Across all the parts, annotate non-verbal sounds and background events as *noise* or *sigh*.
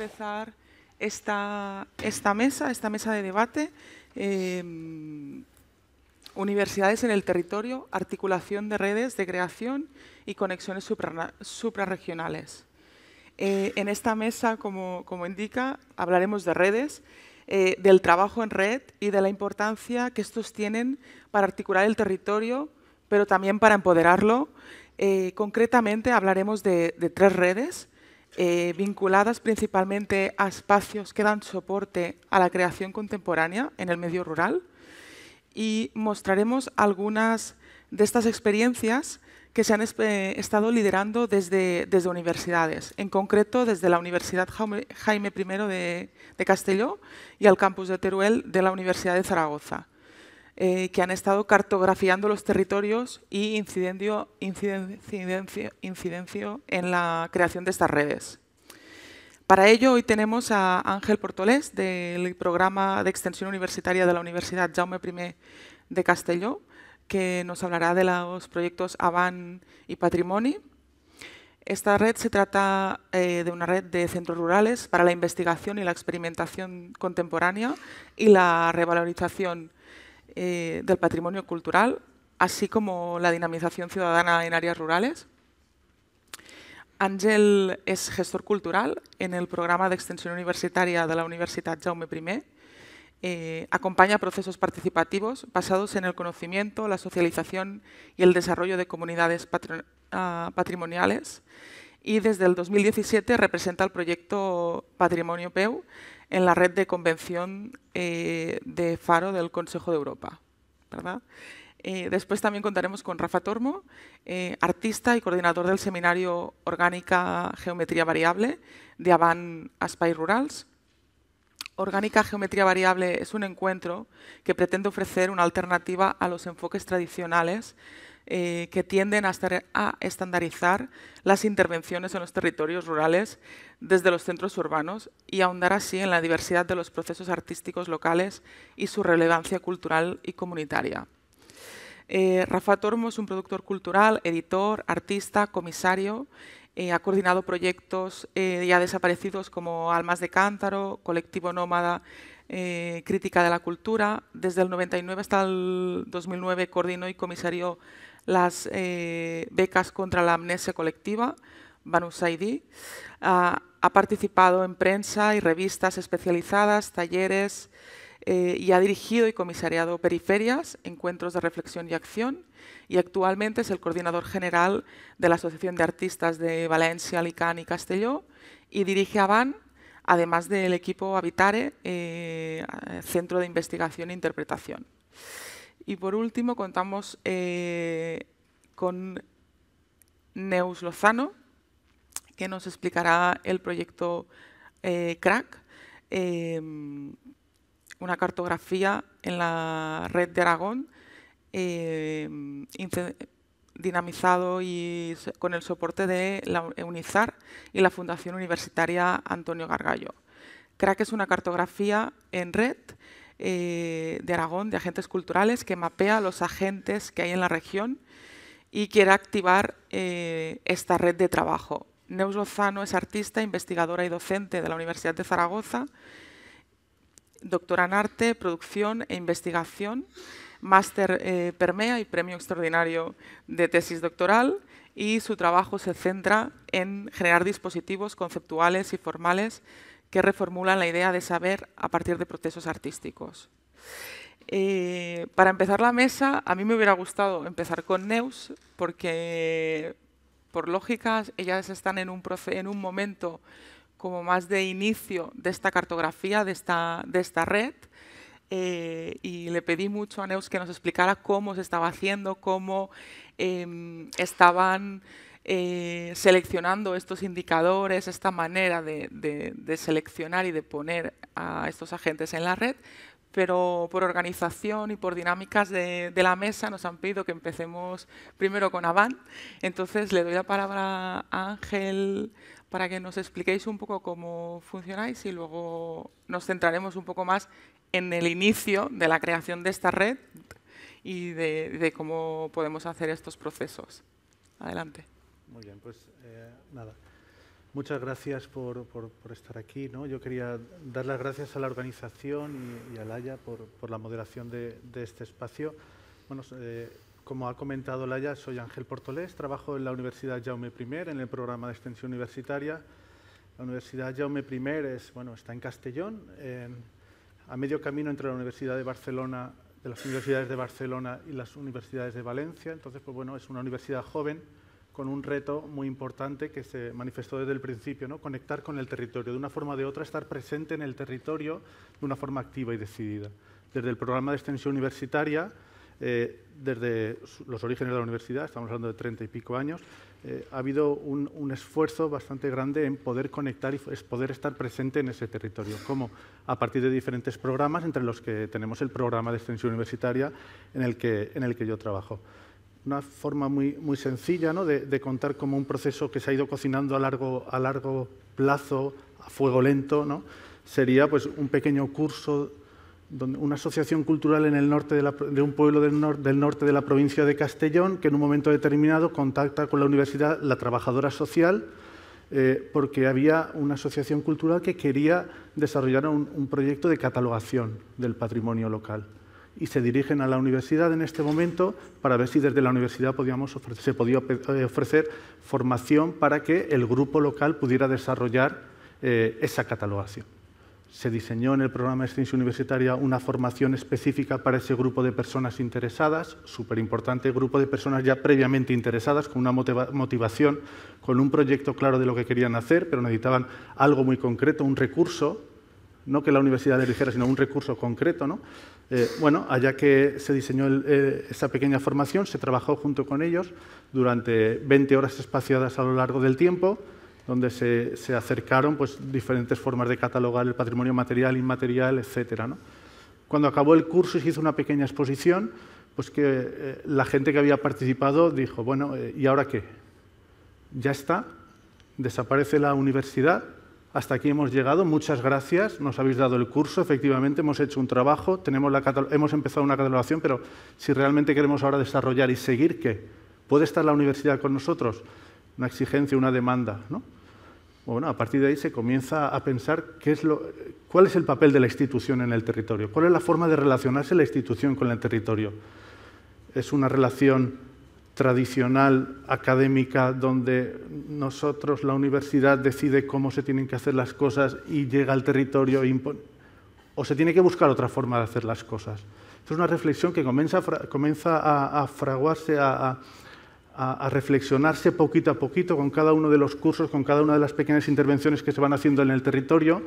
empezar esta, esta mesa, esta mesa de debate. Em, universidades en el territorio, articulación de redes de creación y conexiones suprarregionales. Eh, en esta mesa, como, como, indica, hablaremos de redes, eh, del trabajo en red y de la importancia que estos tienen para articular el territorio, pero también para empoderarlo. Eh, concretamente hablaremos de, de tres redes, eh, vinculadas principalmente a espacios que dan soporte a la creación contemporánea en el medio rural y mostraremos algunas de estas experiencias que se han estado liderando desde, universidades, en concreto desde la Universidad Jaime I de, de Castelló y al campus de Teruel de la Universidad de Zaragoza. Eh, que han estado cartografiando los territorios y incidencio, en la creación de estas redes. Para ello, hoy tenemos a Ángel Portolés, del programa de extensión universitaria de la Universidad Jaume I de Castelló, que nos hablará de los proyectos Avan y Patrimoni. Esta red se trata eh, de una red de centros rurales para la investigación y la experimentación contemporánea y la revalorización eh, del patrimonio cultural, así como la dinamización ciudadana en áreas rurales. Ángel es gestor cultural en el programa de extensión universitaria de la Universidad Jaume I. Eh, acompaña procesos participativos basados en el conocimiento, la socialización y el desarrollo de comunidades ah, patrimoniales. Y desde el 2017 representa el proyecto Patrimonio PEU, en la red de convención eh, de Faro del Consejo de Europa. ¿verdad? Eh, después también contaremos con Rafa Tormo, eh, artista y coordinador del seminario Orgánica Geometría Variable de Avan Aspai Rurals. Orgánica Geometría Variable es un encuentro que pretende ofrecer una alternativa a los enfoques tradicionales eh, que tienden a, estar, a estandarizar las intervenciones en los territorios rurales desde los centros urbanos y ahondar así en la diversidad de los procesos artísticos locales y su relevancia cultural y comunitaria. Eh, Rafa Tormo es un productor cultural, editor, artista, comisario. Eh, ha coordinado proyectos ya desaparecidos como Almas de Cántaro, Colectivo Nómada, Crítica de la Cultura. Desde el 99 hasta el 2009 coordinó y comisarió las eh, becas contra la amnesia colectiva, Banu ah, ha participado en prensa y revistas especializadas, talleres eh, y ha dirigido y comisariado periferias, encuentros de reflexión y acción y actualmente es el coordinador general de la Asociación de Artistas de Valencia, Alicante y Castelló y dirige AVAN, además del equipo Habitare, eh, Centro de Investigación e Interpretación. Y por último, contamos eh, con Neus Lozano, que nos explicará el proyecto eh, CRAC, em, una cartografía en la red de Aragón, em, dinamizado y con el soporte de la UNIZAR y la Fundación Universitaria Antonio Gargallo. CRAC es una cartografía en red eh, de Aragón de agentes culturales que mapea los agentes que hay en la región y quiere activar eh, esta red de trabajo. Neus Lozano es artista, investigadora y docente de la Universidad de Zaragoza, doctora en arte, producción e investigación, máster eh, Permea y premio extraordinario de tesis doctoral y su trabajo se centra en generar dispositivos conceptuales y formales que reformulan la idea de saber a partir de procesos artísticos. Eh, para empezar la mesa, a mí me hubiera gustado empezar con Neus, porque por lógicas ellas están en un, en un momento como más de inicio de esta cartografía, de esta, de esta red, eh, y le pedí mucho a Neus que nos explicara cómo se estaba haciendo, cómo em, estaban eh, seleccionando estos indicadores, esta manera de, seleccionar y de poner a estos agentes en la red, pero por organización y por dinámicas de, la mesa nos han pedido que empecemos primero con Avan. Entonces le doy la palabra a Ángel para que nos expliquéis un poco cómo funcionáis y luego nos centraremos un poco más en el inicio de la creación de esta red y de cómo podemos hacer estos procesos. Adelante. Muy bien, pues eh, nada. Muchas gracias por, estar aquí. ¿no? Yo quería dar las gracias a la organización y, a Laia por, por, la moderación de, este espacio. Bueno, eh, como ha comentado Laia, soy Ángel Portolés, trabajo en la Universidad Jaume I, en el programa de extensión universitaria. La Universidad Jaume I es, bueno, está en Castellón, a medio camino entre la Universidad de Barcelona, de las universidades de Barcelona y las universidades de Valencia. Entonces, pues bueno, es una universidad joven con un reto muy importante que se manifestó desde el principio, conectar con el territorio, de una forma o de otra estar presente en el territorio de una forma activa y decidida. Desde el programa de extensión universitaria, eh, desde los orígenes de la universidad, estamos hablando de treinta y pico años, eh, ha habido un, un, esfuerzo bastante grande en poder conectar y poder estar presente en ese territorio, como a partir de diferentes programas, entre los que tenemos el programa de extensión universitaria en el que, en el que yo trabajo una forma muy, sencilla de, contar como un proceso que se ha ido cocinando a largo, plazo, a fuego lento, sería pues, un pequeño curso, una asociación cultural en el norte de, un pueblo del, norte de la provincia de Castellón, que en un momento determinado contacta con la universidad la trabajadora social, eh, porque había una asociación cultural que quería desarrollar un proyecto de catalogación del patrimonio local y se dirigen a la universidad en este momento para ver si desde la universidad se podía eh, ofrecer formación para que el grupo local pudiera desarrollar eh, esa catalogación. Se diseñó en el programa de extensión universitaria una formación específica para ese grupo de personas interesadas, súper importante, grupo de personas ya previamente interesadas, con una motivación, con un proyecto claro de lo que querían hacer, pero necesitaban algo muy concreto, un recurso, no que la universidad les sino un recurso concreto, ¿no? Eh, bueno, allá que se diseñó eh, esa pequeña formación, se trabajó junto con ellos durante 20 horas espaciadas a lo largo del tiempo, donde se, acercaron pues, diferentes formas de catalogar el patrimonio material, inmaterial, etc. Cuando acabó el curso y se hizo una pequeña exposición, pues que eh, la gente que había participado dijo, bueno, ¿y ahora qué? Ya está, desaparece la universidad, hasta aquí hemos llegado. Muchas gracias. Nos habéis dado el curso. Efectivamente, hemos hecho un trabajo. hemos empezado una catalogación, pero si realmente queremos ahora desarrollar y seguir, ¿qué? ¿Puede estar la universidad con nosotros? Una exigencia, una demanda. ¿no? Bueno, a partir de ahí se comienza a pensar qué cuál es el papel de la institución en el territorio, cuál es la forma de relacionarse la institución con el territorio. Es una relación tradicional, académica, donde nosotros, la universidad, decide cómo se tienen que hacer las cosas y llega al territorio o se tiene que buscar otra forma de hacer las cosas. Es una reflexión que comienza, a, fraguarse, a, reflexionarse poquito a poquito con cada uno de los cursos, con cada una de las pequeñas intervenciones que se van haciendo en el territorio,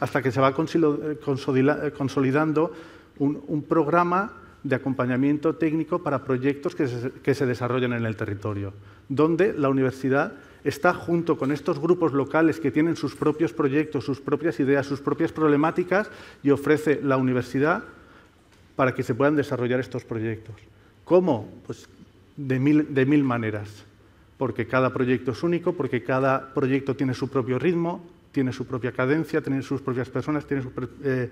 hasta que se va eh, eh, consolidando un programa de acompañamiento técnico para proyectos que se, desarrollan en el territorio, donde la universidad está junto con estos grupos locales que tienen sus propios proyectos, sus propias ideas, sus propias problemáticas y ofrece la universidad para que se puedan desarrollar estos proyectos. ¿Cómo? Pues de mil, de mil maneras, porque cada proyecto es único, porque cada proyecto tiene su propio ritmo, tiene su propia cadencia, tiene sus propias personas, tiene su Eh,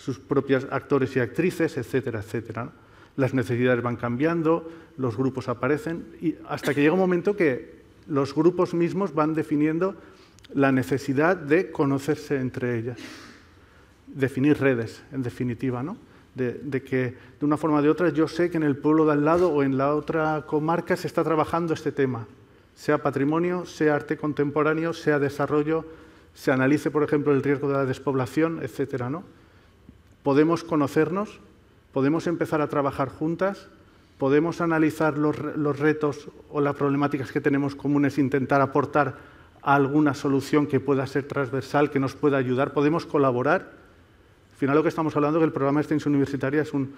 sus propios actores y actrices, etcétera, etcétera. Las necesidades van cambiando, los grupos aparecen, y hasta que llega un momento que los grupos mismos van definiendo la necesidad de conocerse entre ellas, definir redes, en definitiva, ¿no? De, que de una forma o de otra yo sé que en el pueblo de al lado o en la otra comarca se está trabajando este tema, sea patrimonio, sea arte contemporáneo, sea desarrollo, se analice, por ejemplo, el riesgo de la despoblación, etcétera, ¿no? podemos conocernos, podemos empezar a trabajar juntas, podemos analizar los, retos o las problemáticas que tenemos comunes, intentar aportar alguna solución que pueda ser transversal, que nos pueda ayudar, podemos colaborar. Al final lo que estamos hablando es que el programa de extensión universitaria es un,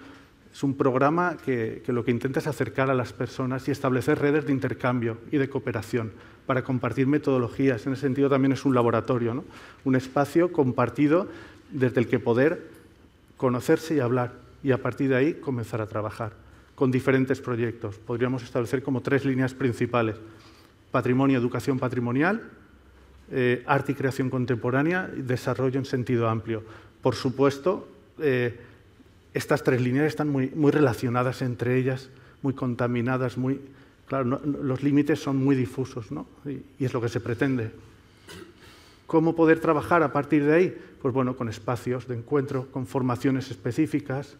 programa que, lo que intenta es acercar a las personas y establecer redes de intercambio y de cooperación para compartir metodologías. En ese sentido también es un laboratorio, un espacio compartido desde el que poder conocerse y hablar y a partir de ahí comenzar a trabajar con diferentes proyectos. Podríamos establecer como tres líneas principales. Patrimonio, educación patrimonial, eh, arte y creación contemporánea y desarrollo en sentido amplio. Por supuesto, eh, estas tres líneas están muy, relacionadas entre ellas, muy contaminadas, muy... Claro, los límites son muy difusos y es lo que se pretende. ¿Cómo poder trabajar a partir de ahí? Pues bueno, con espacios de encuentro, con formaciones específicas,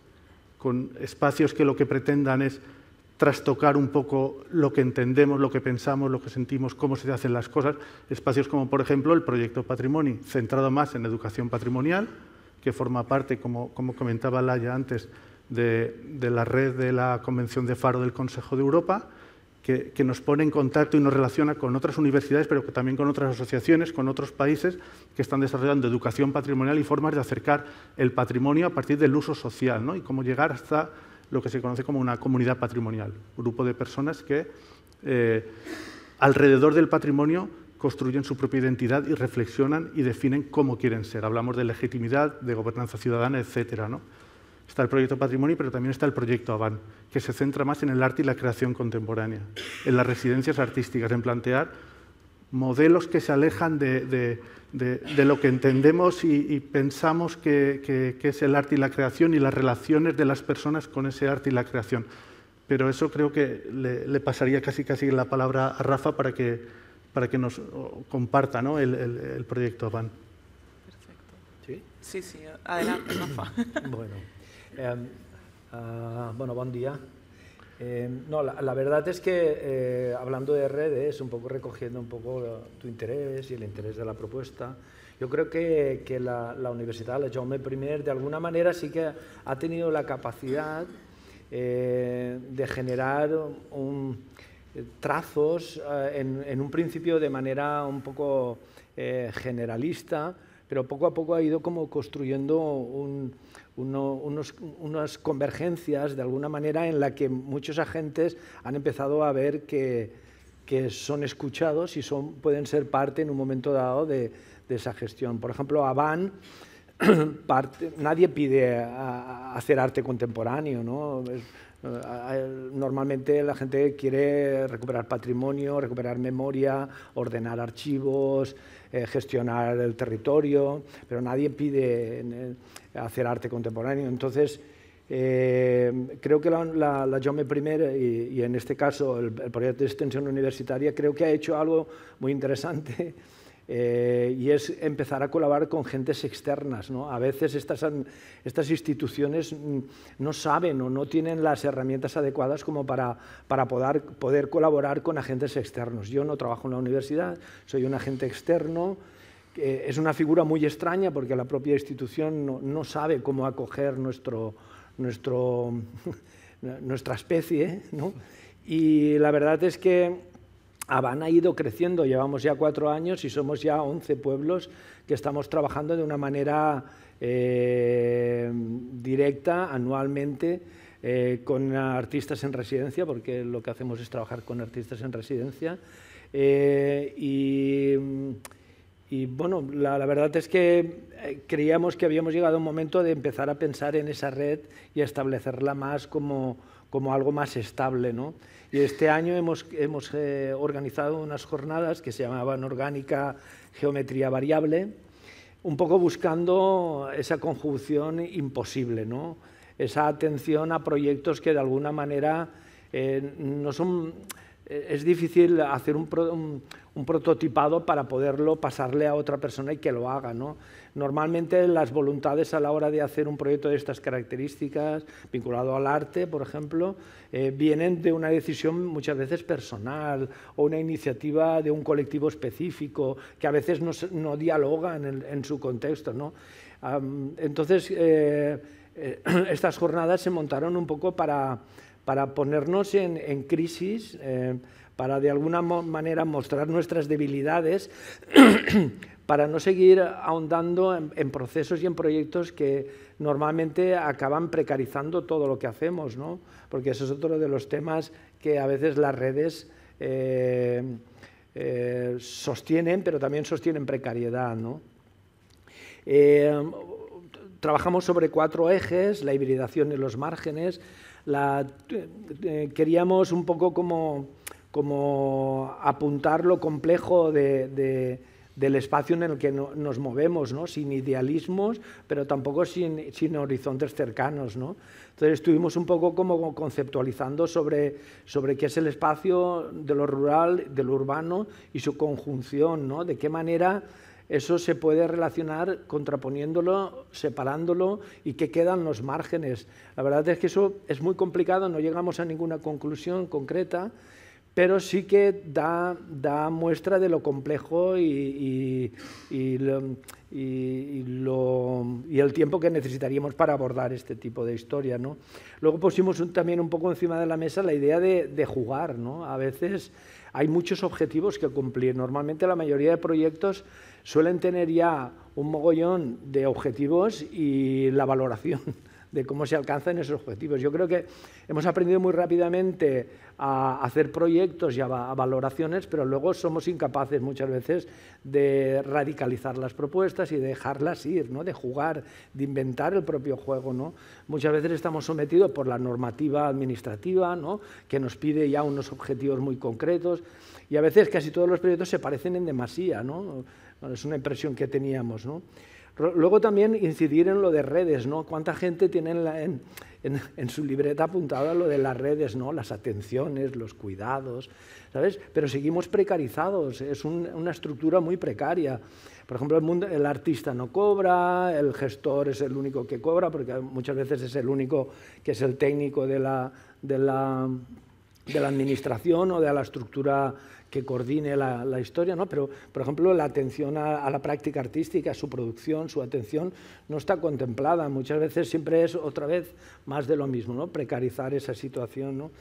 con espacios que lo que pretendan es trastocar un poco lo que entendemos, lo que pensamos, lo que sentimos, cómo se hacen las cosas. Espacios como, por ejemplo, el proyecto Patrimoni, centrado más en educación patrimonial, que forma parte, como, como comentaba Laia antes, de, la red de la Convención de Faro del Consejo de Europa que, nos pone en contacto y nos relaciona con otras universidades, pero también con otras asociaciones, con otros países que están desarrollando educación patrimonial y formas de acercar el patrimonio a partir del uso social ¿no? y cómo llegar hasta lo que se conoce como una comunidad patrimonial, grupo de personas que eh, alrededor del patrimonio construyen su propia identidad y reflexionan y definen cómo quieren ser. Hablamos de legitimidad, de gobernanza ciudadana, etcétera. ¿no? Está el proyecto Patrimonio, pero también está el proyecto Avan, que se centra más en el arte y la creación contemporánea, en las residencias artísticas, en plantear modelos que se alejan de, de, de, lo que entendemos y, pensamos que, que, es el arte y la creación y las relaciones de las personas con ese arte y la creación. Pero eso creo que le, pasaría casi casi la palabra a Rafa para que, para que nos comparta ¿no? el, el, proyecto Avan. Perfecto. ¿Sí? Sí, sí, adelante, Rafa. bueno. Em, ah, bueno, buen día. Em, no, la, verdad es que eh, hablando de redes, un poco recogiendo un poco tu interés y el interés de la propuesta, yo creo que, que la, Universidad, la Jaume I, de alguna manera sí que ha tenido la capacidad eh, de generar un, eh, trazos en, en, un principio de manera un poco generalista, pero poco a poco ha ido como construyendo un, unos, unas convergencias de alguna manera en la que muchos agentes han empezado a ver que, son escuchados y son, pueden ser parte en un momento dado de, esa gestión. Por ejemplo, Van *clears throat* nadie pide hacer arte contemporáneo, ¿no? Eh, normalmente la gente quiere recuperar patrimonio, recuperar memoria, ordenar archivos, eh, gestionar el territorio, pero nadie pide hacer arte contemporáneo. Entonces, eh, creo que la, la, y, en este caso el proyecto de extensión universitaria creo que ha hecho algo muy interesante eh, y es empezar a colaborar con gentes externas. ¿no? A veces estas, estas, instituciones no saben o no tienen las herramientas adecuadas como para, para poder, poder, colaborar con agentes externos. Yo no trabajo en la universidad, soy un agente externo. es una figura muy extraña porque la propia institución no, no sabe cómo acoger nuestro, nuestro *laughs* nuestra especie. ¿no? Y la verdad es que Habana ha ido creciendo, llevamos ya cuatro años y somos ya 11 pueblos que estamos trabajando de una manera eh, directa anualmente eh, con artistas en residencia, porque lo que hacemos es trabajar con artistas en residencia. Eh, y, bueno, la, verdad es que creíamos que habíamos llegado a un momento de empezar a pensar en esa red y establecerla más como, como algo más estable. ¿no? Y este año hemos, hemos eh, organizado unas jornadas que se llamaban Orgánica Geometría Variable, un poco buscando esa conjunción imposible, ¿no? esa atención a proyectos que de alguna manera eh, no son es difícil hacer un, un, prototipado para poderlo pasarle a otra persona y que lo haga. ¿no? Normalmente las voluntades a la hora de hacer un proyecto de estas características, vinculado al arte, por ejemplo, eh, vienen de una decisión muchas veces personal o una iniciativa de un colectivo específico que a veces no, no dialoga en, en, su contexto. ¿no? entonces, eh, eh, *clears throat* estas jornadas se montaron un poco para para ponernos en, crisis, eh, para de alguna manera mostrar nuestras debilidades, *coughs* para no seguir ahondando en, procesos y en proyectos que normalmente acaban precarizando todo lo que hacemos, porque eso es otro de los temas que a veces las redes... Eh, eh, sostienen, pero también sostienen precariedad. trabajamos sobre cuatro ejes, la hibridación en los márgenes, la, eh, queríamos un poco como, como apuntar lo complejo de, del espacio en el que nos movemos, ¿no? sin idealismos, pero tampoco sin, sin horizontes cercanos. ¿no? Entonces estuvimos un poco como conceptualizando sobre, sobre qué es el espacio de lo rural, de lo urbano y su conjunción, ¿no? de qué manera eso se puede relacionar contraponiéndolo, separándolo y que quedan los márgenes. La verdad es que eso es muy complicado, no llegamos a ninguna conclusión concreta, pero sí que da, da muestra de lo complejo y, y, el tiempo que necesitaríamos para abordar este tipo de historia. Luego pusimos también un poco encima de la mesa la idea de, jugar. A veces hay muchos objetivos que cumplir. Normalmente la mayoría de proyectos suelen tener ya un mogollón de objetivos y la valoración *laughs* de cómo se alcanzan esos objetivos. Yo creo que hemos aprendido muy rápidamente a hacer proyectos y a, valoraciones, pero luego somos incapaces muchas veces de radicalizar las propuestas y de dejarlas ir, ¿no? de jugar, de inventar el propio juego. ¿no? Muchas veces estamos sometidos por la normativa administrativa, ¿no? que nos pide ya unos objetivos muy concretos, y a veces casi todos los proyectos se parecen en demasía. ¿no? es una impresión que teníamos, ¿no? Luego también incidir en lo de redes, ¿no? ¿Cuánta gente tiene en, en, su libreta apuntada lo de las redes, ¿no? Las atenciones, los cuidados, ¿sabes? Pero seguimos precarizados, es una estructura muy precaria. Por ejemplo, el, mundo, el, artista no cobra, el gestor es el único que cobra, porque muchas veces es el único que es el técnico de la, de la, de la administración o de la estructura que coordine la, historia, ¿no? pero por ejemplo la atención a, la práctica artística, a su producción, su atención, no está contemplada. Muchas veces siempre es otra vez más de lo mismo, ¿no? precarizar esa situación. ¿no?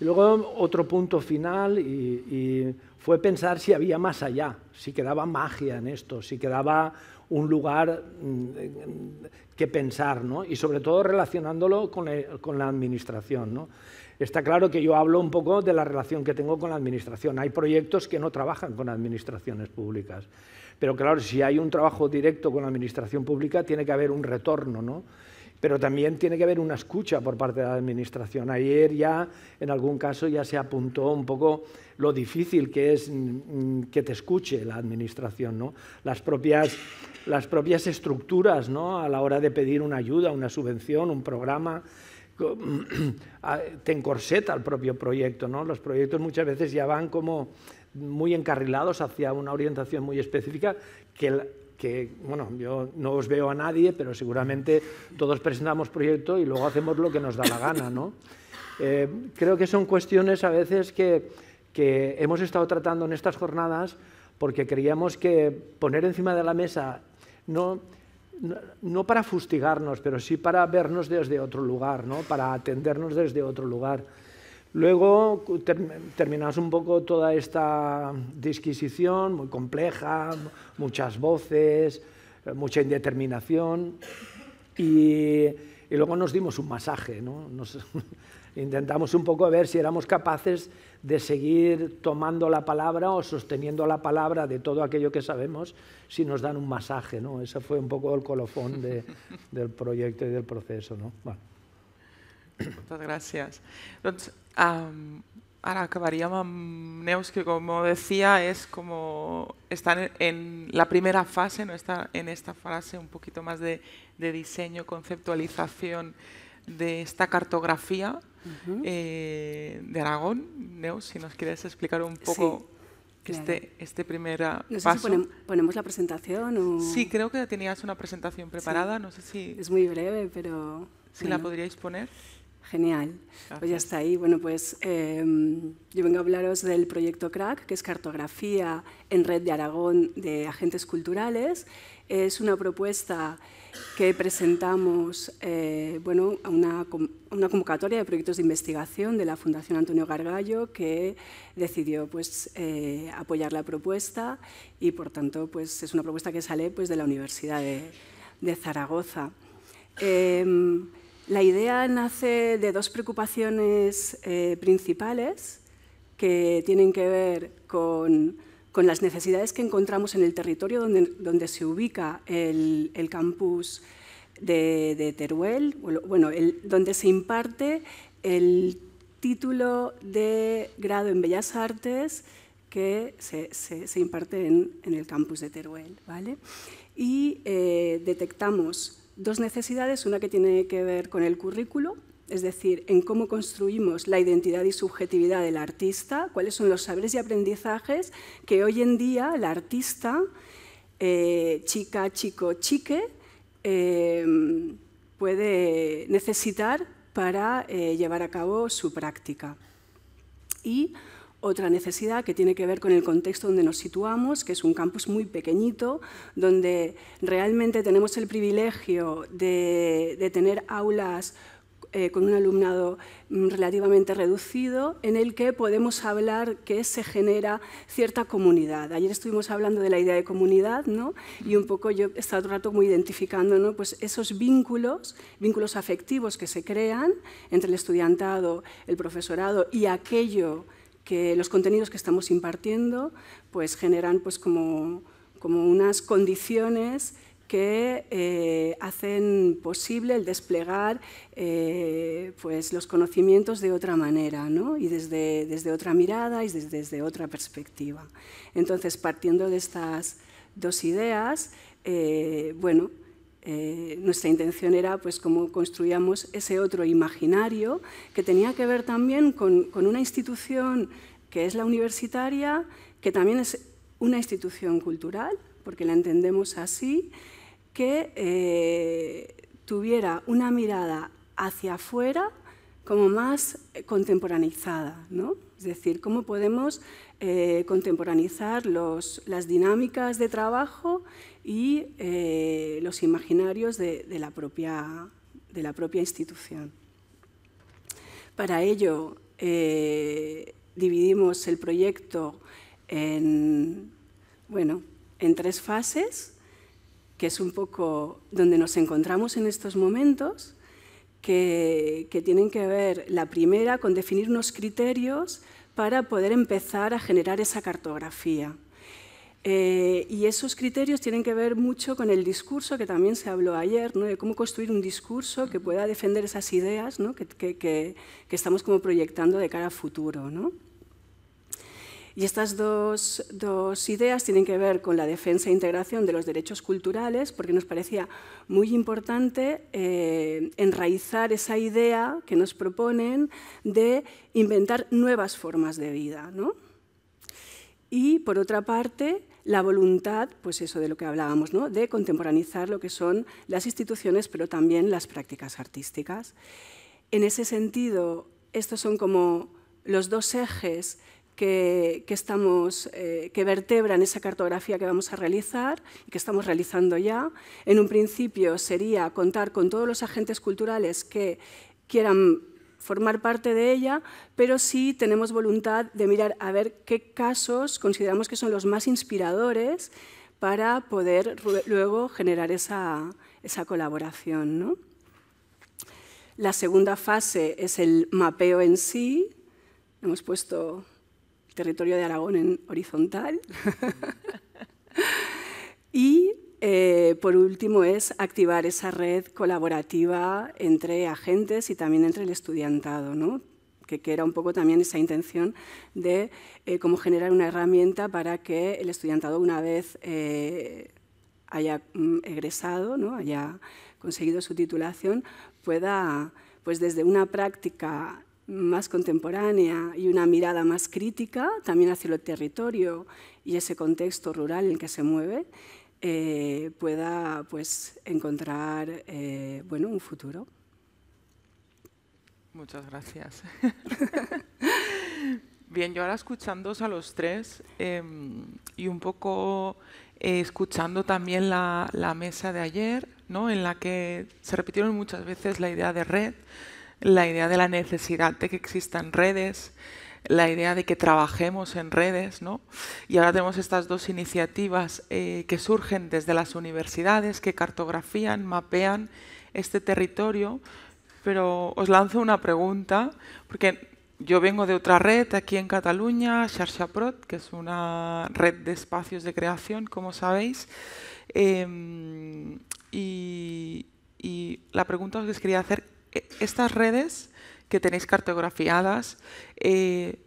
Y luego otro punto final y, fue pensar si había más allá, si quedaba magia en esto, si quedaba un lugar mm, que pensar, ¿no? y sobre todo relacionándolo con, con la administración. ¿no? Está claro que yo hablo un poco de la relación que tengo con la Administración. Hay proyectos que no trabajan con administraciones públicas. Pero claro, si hay un trabajo directo con la Administración pública, tiene que haber un retorno, ¿no? Pero también tiene que haber una escucha por parte de la Administración. Ayer ya, en algún caso, ya se apuntó un poco lo difícil que es mm, mm, que te escuche la Administración, ¿no? Las propias, las propias estructuras, ¿no? A la hora de pedir una ayuda, una subvención, un programa *clears throat* te encorseta el propio proyecto, ¿no? Los proyectos muchas veces ya van como muy encarrilados hacia una orientación muy específica que, bueno, yo no os veo a nadie, pero seguramente todos presentamos proyectos y luego hacemos lo que nos da la gana, ¿no? Eh, creo que son cuestiones a veces que, que hemos estado tratando en estas jornadas porque creíamos que poner encima de la mesa no no para fustigarnos, pero sí para vernos desde otro lugar, ¿no? para atendernos desde otro lugar. Luego terminamos un poco toda esta disquisición muy compleja, muchas voces, eh, mucha indeterminación y, luego nos dimos un masaje, ¿no? nos, *laughs* intentamos un poco ver si éramos capaces de seguir tomando la palabra o sosteniendo la palabra de todo aquello que sabemos si nos dan un masaje, ¿no? Ese fue un poco el colofón *laughs* del proyecto y del proceso, ¿no? Bueno. ahora acabaríamos, Neus, que como decía, es como estar en la primera fase, ¿no? está en esta fase un poquito más de, de diseño, conceptualización de esta cartografía eh, de Aragón. Neus, si nos quieres explicar un poco este, este primer no sé Si ponemos la presentación. Sí, creo que tenías una presentación preparada. No sé si. Es muy breve, pero. Si la podríais poner. Genial. Pues ya está ahí. Bueno, pues em, yo vengo a hablaros del proyecto CRAC, que es Cartografía en Red de Aragón de Agentes Culturales. Es una propuesta que presentamos eh, bueno, a una, convocatoria de proyectos de investigación de la Fundación Antonio Gargallo, que decidió pues, eh, apoyar la propuesta y, por tanto, pues, es una propuesta que sale pues, de la Universidad de, Zaragoza. Em, la idea nace de dos preocupaciones eh, principales que tienen que ver con, las necesidades que encontramos en el territorio donde, se ubica el, campus de, Teruel, bueno, donde se imparte el título de grado en Bellas Artes que se, se, imparte en, el campus de Teruel. ¿vale? Y eh, detectamos Dos necesidades, una que tiene que ver con el currículo, es decir, en cómo construimos la identidad y subjetividad del artista, cuáles son los saberes y aprendizajes que hoy en día el artista, eh, chica, chico, chique, eh, puede necesitar para eh, llevar a cabo su práctica. Y otra necesidad que tiene que ver con el contexto donde nos situamos, que es un campus muy pequeñito, donde realmente tenemos el privilegio de, tener aulas eh, con un alumnado mm, relativamente reducido, en el que podemos hablar que se genera cierta comunidad. Ayer estuvimos hablando de la idea de comunidad, Y un poco yo he estado otro rato muy identificando, Pues esos vínculos, vínculos afectivos que se crean entre el estudiantado, el profesorado y aquello que los contenidos que estamos impartiendo pues, generan pues, como, como unas condiciones que eh, hacen posible el desplegar eh, pues, los conocimientos de otra manera y desde, desde, otra mirada y desde, otra perspectiva. Entonces, partiendo de estas dos ideas, eh, bueno, eh, nuestra intención era pues cómo construíamos ese otro imaginario que tenía que ver también con, una institución que es la universitaria, que también es una institución cultural, porque la entendemos así, que eh, tuviera una mirada hacia afuera como más eh, contemporaneizada, ¿no? Es decir, cómo podemos contemporaneizar contemporanizar las dinámicas de trabajo y eh, los imaginarios de, la propia, institución. Para ello, eh, dividimos el proyecto en, bueno, en tres fases, que es un poco donde nos encontramos en estos momentos, que tienen que ver, la primera, con definir unos criterios para poder empezar a generar esa cartografía. Eh, y esos criterios tienen que ver mucho con el discurso, que también se habló ayer, de cómo construir un discurso que pueda defender esas ideas que, estamos como proyectando de cara al futuro. Y estas dos, ideas tienen que ver con la defensa e integración de los derechos culturales, porque nos parecía muy importante eh, enraizar esa idea que nos proponen de inventar nuevas formas de vida. Y, por otra parte, la voluntad, pues eso de lo que hablábamos, de contemporaneizar lo que son las instituciones, pero también las prácticas artísticas. En ese sentido, estos son como los dos ejes que, estamos, eh, que vertebran esa cartografía que vamos a realizar y que estamos realizando ya. En un principio sería contar con todos los agentes culturales que quieran formar parte de ella, pero sí tenemos voluntad de mirar a ver qué casos consideramos que son los más inspiradores para poder luego generar esa, colaboración. La segunda fase es el mapeo en sí. Hemos puesto el territorio de Aragón en horizontal. *laughs* y eh, por último, es activar esa red colaborativa entre agentes y también entre el estudiantado, que, era un poco también esa intención de eh, cómo generar una herramienta para que el estudiantado, una vez eh, haya mm, egresado, haya conseguido su titulación, pueda, pues desde una práctica más contemporánea y una mirada más crítica también hacia el territorio y ese contexto rural en que se mueve, eh, pueda pues, encontrar eh, bueno, un futuro. Muchas gracias. *laughs* Bien, yo ahora escuchándoos a los tres em, y un poco eh, escuchando también la, mesa de ayer, ¿no? en la que se repitieron muchas veces la idea de red, la idea de la necesidad de que existan redes, la idea de que trabajemos en redes, ¿no? Y ahora tenemos estas dos iniciativas eh, que surgen desde las universidades, que cartografían, mapean este territorio, pero os lanzo una pregunta, porque yo vengo de otra red aquí en Cataluña, Xarxaprot, que es una red de espacios de creación, como sabéis, em, y, y la pregunta que os quería hacer, ¿e-, estas redes que tenéis cartografiadas, eh,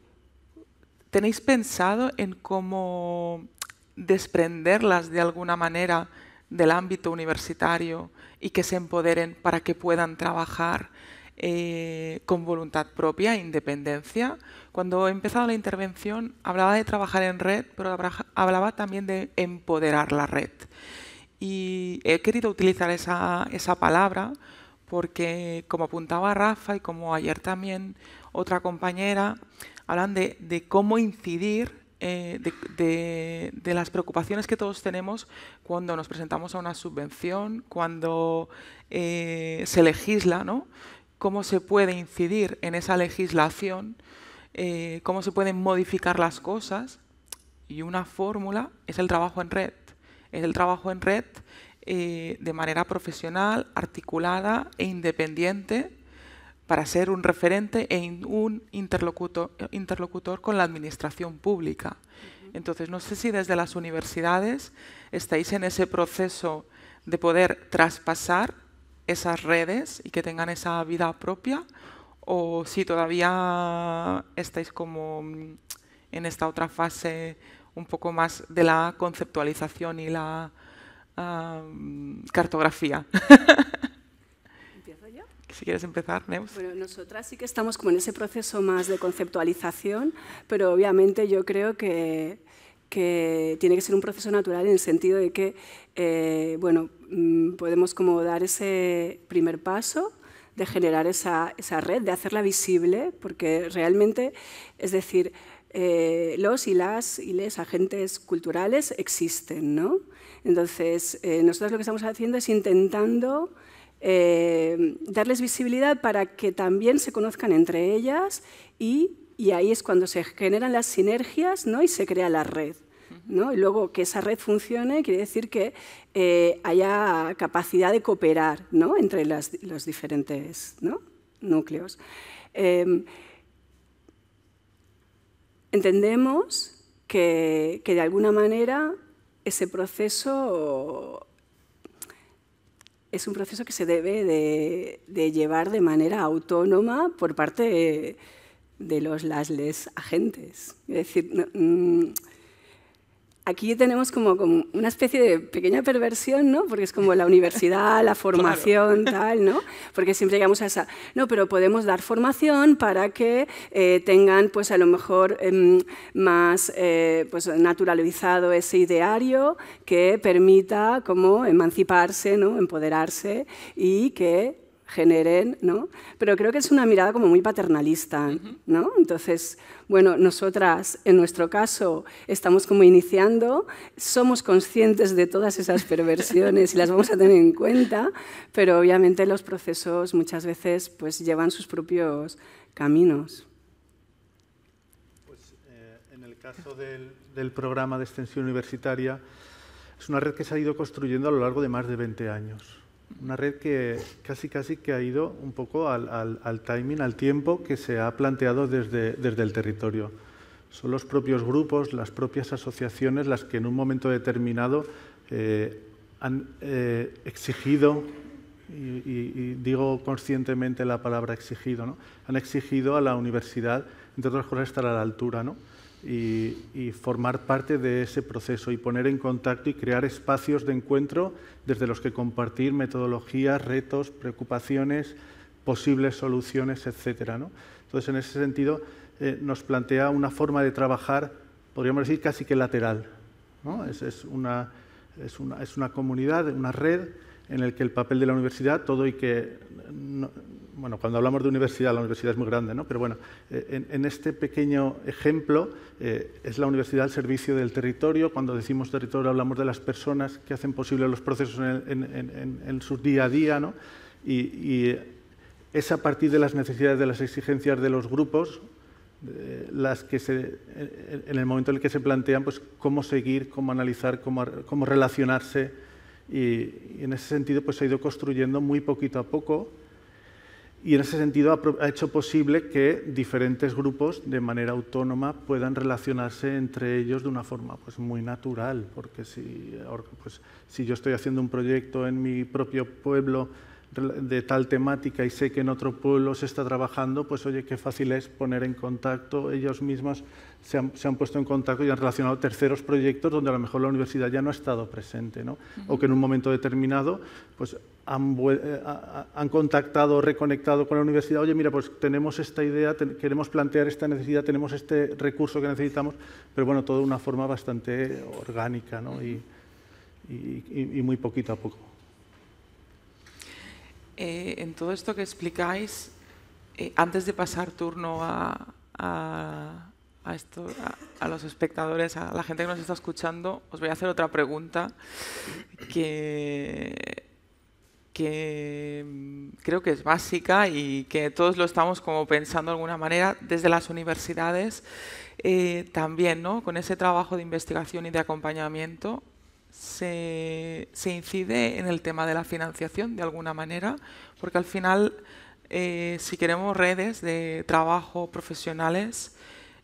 ¿tenéis pensado en cómo desprenderlas de alguna manera del ámbito universitario y que se empoderen para que puedan trabajar eh, con voluntad propia e independencia? Cuando he empezado la intervención hablaba de trabajar en red, pero hablaba también de empoderar la red. Y he querido utilizar esa palabra porque como apuntaba Rafa y como ayer también otra compañera, hablan de, cómo incidir eh, de, las preocupaciones que todos tenemos cuando nos presentamos a una subvención, cuando eh, se legisla, ¿no? cómo se puede incidir en esa legislación, eh, cómo se pueden modificar las cosas. Y una fórmula es el trabajo en red. Es el trabajo en red eh, de manera profesional, articulada e independiente para ser un referente e un interlocutor, interlocutor, con la administración pública. Entonces, no sé si desde las universidades estáis en ese proceso de poder traspasar esas redes y que tengan esa vida propia o si todavía estáis como mm, en esta otra fase un poco más de la conceptualización y la cartografía. ¿Empiezo yo? Si quieres empezar, Neus. Bueno, nosotras sí que estamos como en ese proceso más de conceptualización, pero obviamente yo creo que, que tiene que ser un proceso natural en el sentido de que, eh, bueno, mm, podemos como dar ese primer paso de generar esa, esa, red, de hacerla visible, porque realmente, es decir, eh, los y las y les agentes culturales existen. ¿no? Entonces, eh, nosotros lo que estamos haciendo es intentando eh, darles visibilidad para que también se conozcan entre ellas y, y, ahí es cuando se generan las sinergias ¿no? y se crea la red. ¿no? Y luego que esa red funcione quiere decir que haya capacidad de cooperar ¿no? entre los diferentes núcleos. Em, Entendemos que, de alguna manera ese proceso es un proceso que se debe de, llevar de manera autónoma por parte de, los las les agentes. Es decir, mm, aquí tenemos como, una especie de pequeña perversión, ¿no? Porque es como la universidad, la *laughs* formación, tal, ¿no? Porque siempre llegamos a esa, no, pero podemos dar formación para que eh, tengan, pues a lo mejor em, más eh, pues, naturalizado ese ideario que permita como emanciparse, ¿no? Empoderarse y que generen, ¿no? Pero creo que es una mirada como muy paternalista, ¿no? Entonces, bueno, nosotras, en nuestro caso, estamos como iniciando, somos conscientes de todas esas perversiones y las vamos a tener en cuenta, pero obviamente los procesos muchas veces pues llevan sus propios caminos. Pues, eh, en el caso del, del programa de extensión universitaria, es una red que se ha ido construyendo a lo largo de más de 20 años una red que casi casi que ha ido un poco al, timing, al tiempo que se ha planteado desde, el territorio. Son los propios grupos, las propias asociaciones las que en un momento determinado eh, han eh, exigido, y, y, digo conscientemente la palabra exigido, ¿no? han exigido a la universidad, entre otras cosas, estar a la altura. ¿no? y, formar parte de ese proceso y poner en contacto y crear espacios de encuentro desde los que compartir metodologías, retos, preocupaciones, posibles soluciones, etc. ¿no? Entonces, en ese sentido, eh, nos plantea una forma de trabajar, podríamos decir, casi que lateral. Es, una, comunidad, una red en la que el papel de la universidad, todo y que bueno, cuando hablamos de universidad, la universidad es muy grande, ¿no? pero bueno, eh, en, este pequeño ejemplo eh, es la universidad al servicio del territorio. Cuando decimos territorio hablamos de las personas que hacen posible los procesos en, su día a día. ¿no? Y, eh, es a partir de las necesidades, de las exigencias de los grupos, las que en el momento en el que se plantean pues, cómo seguir, cómo analizar, cómo, relacionarse. Y, y en ese sentido pues, se ha ido construyendo muy poquito a poco y en ese sentido ha, hecho posible que diferentes grupos de manera autónoma puedan relacionarse entre ellos de una forma pues, muy natural, porque si, pues, si yo estoy haciendo un proyecto en mi propio pueblo, de tal temática y sé que en otro pueblo se está trabajando, pues oye, qué fácil es poner en contacto, ellos mismos se han, puesto en contacto y han relacionado terceros proyectos donde a lo mejor la universidad ya no ha estado presente, o que en un momento determinado pues, han, eh, han contactado, reconectado con la universidad, oye, mira, pues tenemos esta idea, queremos plantear esta necesidad, tenemos este recurso que necesitamos, pero bueno, todo de una forma bastante orgánica y muy poquito a poco. Eh, en todo esto que explicáis, eh, antes de pasar turno a, esto, a, los espectadores, a la gente que nos está escuchando, os voy a hacer otra pregunta que, mm, creo que es básica y que todos lo estamos como pensando de alguna manera desde las universidades. Eh, también, Con ese trabajo de investigación y de acompañamiento, se, incide en el tema de la financiación de alguna manera, porque al final, eh, si queremos redes de trabajo profesionales,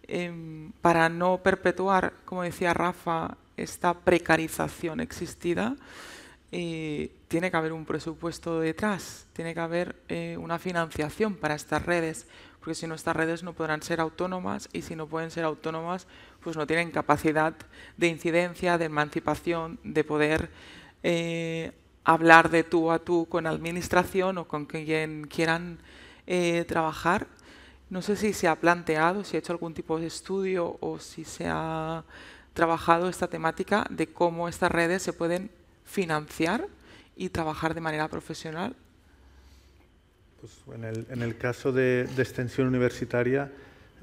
em, para no perpetuar, como decía Rafa, esta precarización existida, eh, tiene que haber un presupuesto detrás, tiene que haber eh, una financiación para estas redes, porque si no estas redes no podrán ser autónomas y si no pueden ser autónomas pues no tienen capacidad de incidencia, de emancipación, de poder eh, hablar de tú a tú con administración o con quien quieran eh, trabajar. No sé si se ha planteado, si ha hecho algún tipo de estudio o si se ha trabajado esta temática de cómo estas redes se pueden financiar y trabajar de manera profesional. Pues en, el, caso de, extensión universitaria,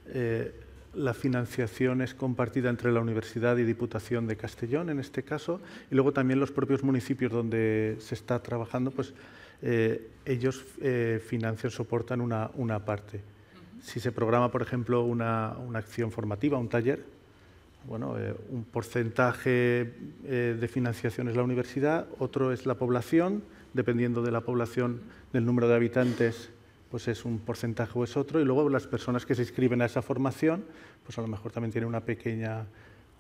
eh, la financiación es compartida entre la Universidad y Diputación de Castellón, en este caso, y luego también los propios municipios donde se está trabajando, pues eh, ellos eh, financian, soportan una, parte. Si se programa, por ejemplo, una, acción formativa, un taller, bueno, eh, un porcentaje de financiación es la universidad, otro es la población, dependiendo de la población, del número de habitantes pues es un porcentaje o es otro, y luego las personas que se inscriben a esa formación, pues a lo mejor también tienen una pequeña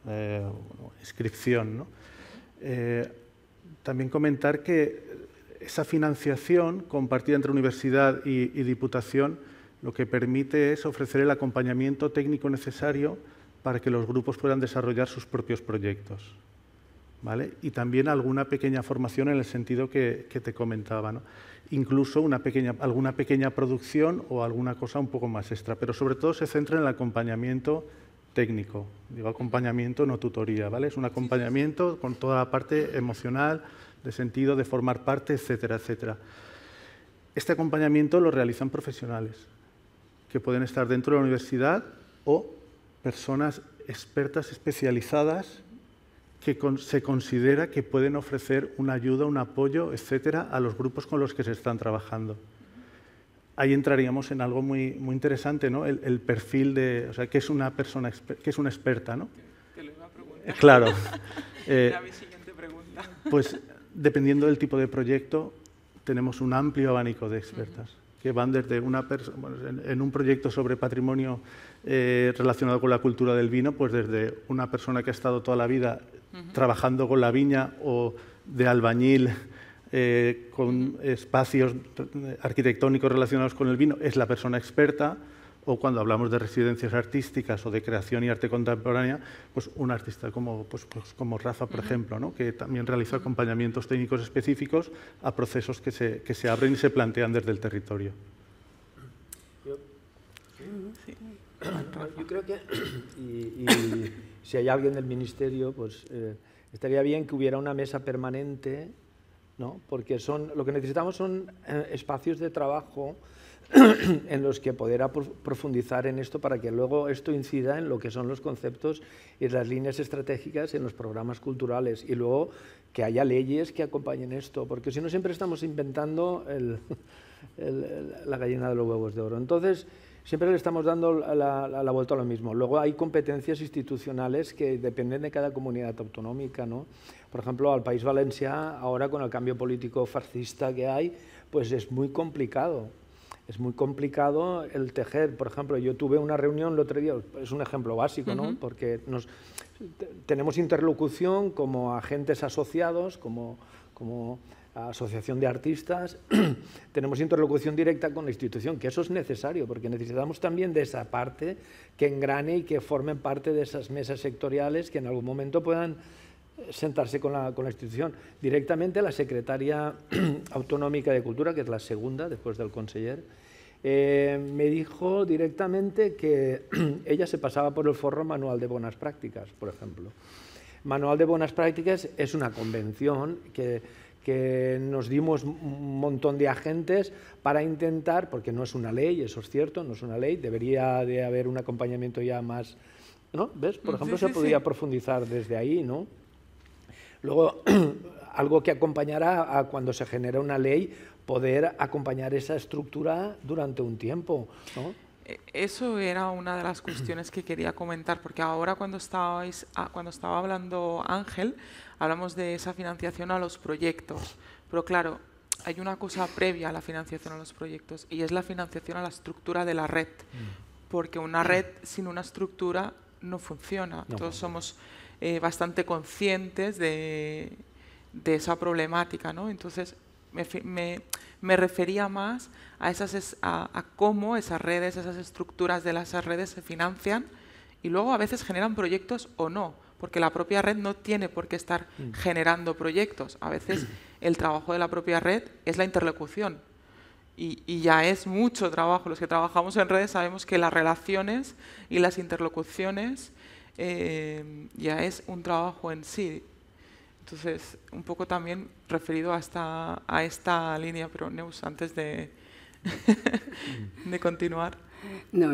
eh, inscripción. Eh, también comentar que esa financiación compartida entre universidad y diputación lo que permite es ofrecer el acompañamiento técnico necesario para que los grupos puedan desarrollar sus propios proyectos. Y también alguna pequeña formación en el sentido que, te comentaba, Incluso alguna pequeña producción o alguna cosa un poco más extra, pero sobre todo se centra en el acompañamiento técnico. Digo acompañamiento, no tutoría, Es un acompañamiento con toda la parte emocional, de sentido, de formar parte, etcétera, etcétera. Este acompañamiento lo realizan profesionales que pueden estar dentro de la universidad o personas expertas especializadas que se considera que pueden ofrecer una ayuda, un apoyo, etcétera, a los grupos con los que se están trabajando. Ahí entraríamos en algo muy, muy interesante, ¿no? El, perfil de, o sea, que es una persona, que es una experta, ¿no? Claro. pues dependiendo del tipo de proyecto, tenemos un amplio abanico de expertas. que van desde una bueno, en, un proyecto sobre patrimonio eh, relacionado con la cultura del vino, pues desde una persona que ha estado toda la vida trabajando con la viña o de albañil eh, con espacios arquitectónicos relacionados con el vino, es la persona experta, o cuando hablamos de residencias artísticas o de creación y arte contemporánea, pues un artista como, pues, pues como Rafa, por ejemplo, que también realiza acompañamientos técnicos específicos a procesos que se, abren y se plantean desde el territorio. Yo, creo que, *clears throat* si hay alguien del ministerio, pues eh, estaría bien que hubiera una mesa permanente, ¿no? porque son, lo que necesitamos son eh, espacios de trabajo *clears throat* en los que poder profundizar en esto para que luego esto incida en lo que son los conceptos y las líneas estratégicas en los programas culturales y luego que haya leyes que acompañen esto, porque si no siempre estamos inventando *laughs* la gallina de los huevos de oro. Entonces, siempre le estamos dando la, vuelta a lo mismo. Luego hay competencias institucionales que dependen de cada comunidad autonómica. Por ejemplo, al País Valencia, ahora con el cambio político fascista que hay, pues es muy complicado es muy complicado el tejer. Por ejemplo, yo tuve una reunión el otro día, es un ejemplo básico, ¿no? Porque nos, tenemos interlocución como agentes asociados, como, como asociación de artistas, *clears throat* tenemos interlocución directa con la institución, que eso es necesario, porque necesitamos también de esa parte que engrane y que formen parte de esas mesas sectoriales que en algún momento puedan sentarse con la, con la institución. Directamente la secretaria *clears throat* autonómica de Cultura, que es la segunda después del conseller, eh, me dijo directamente que *clears throat* ella se pasaba por el forro manual de buenas prácticas, por ejemplo. Manual de buenas prácticas es una convención que, nos dimos un montón de agentes para intentar, porque no es una ley, eso es cierto, no es una ley, debería de haber un acompañamiento ya más, ¿Ves? Por mm, ejemplo, se podría profundizar desde ahí, ¿no? Luego, *clears throat* algo que acompañará a cuando se genera una ley, poder acompañar esa estructura durante un tiempo. E, eso era una de las cuestiones que quería comentar, porque ahora cuando, estabais, ah, cuando estaba hablando Ángel, hablamos de esa financiación a los proyectos, pero claro, hay una cosa previa a la financiación a los proyectos y es la financiación a la estructura de la red, mm. porque una red sin una estructura no funciona. Todos somos eh, bastante conscientes de, esa problemática. ¿no? Entonces, me, refería más a, cómo esas redes, esas estructuras de las redes se financian y luego a veces generan proyectos o no, porque la propia red no tiene por qué estar mm. generando proyectos. A veces el trabajo de la propia red es la interlocución y, y, ya es mucho trabajo. Los que trabajamos en redes sabemos que las relaciones y las interlocuciones eh, ya es un trabajo en sí. Entonces, un poco también referido a esta, a esta línea, pero Neus, antes de, *laughs* de continuar. No,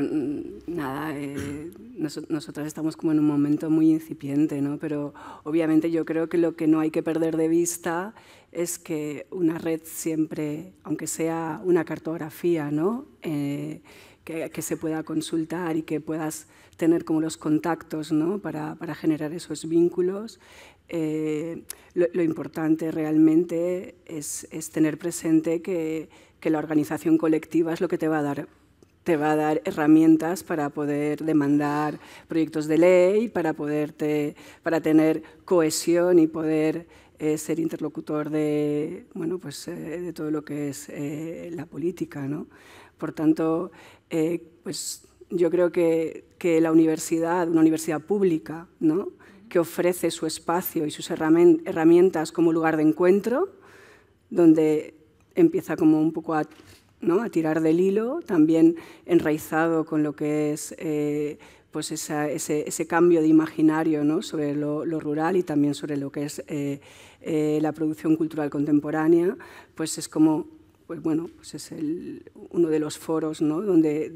nada, eh, nosotros nosotras estamos como en un momento muy incipiente, ¿no? pero obviamente yo creo que lo que no hay que perder de vista es que una red siempre, aunque sea una cartografía, ¿no? Eh, que, se pueda consultar y que puedas tener como los contactos ¿no? para, para, generar esos vínculos. Eh, lo, importante realmente es, es tener presente que, que, la organización colectiva es lo que te va a dar te va a dar herramientas para poder demandar proyectos de ley, para, poderte, para tener cohesión y poder eh, ser interlocutor de, bueno, pues, eh, de todo lo que es la política. ¿no? Por tanto, pues yo creo que, la universidad, una universidad pública, que ofrece su espacio y sus herramientas como lugar de encuentro, donde empieza como un poco a, tirar del hilo, también enraizado con lo que es eh, pues ese, cambio de imaginario sobre lo, rural y también sobre lo que es eh, eh, la producción cultural contemporánea, pues es como pues bueno, pues es uno de los foros donde,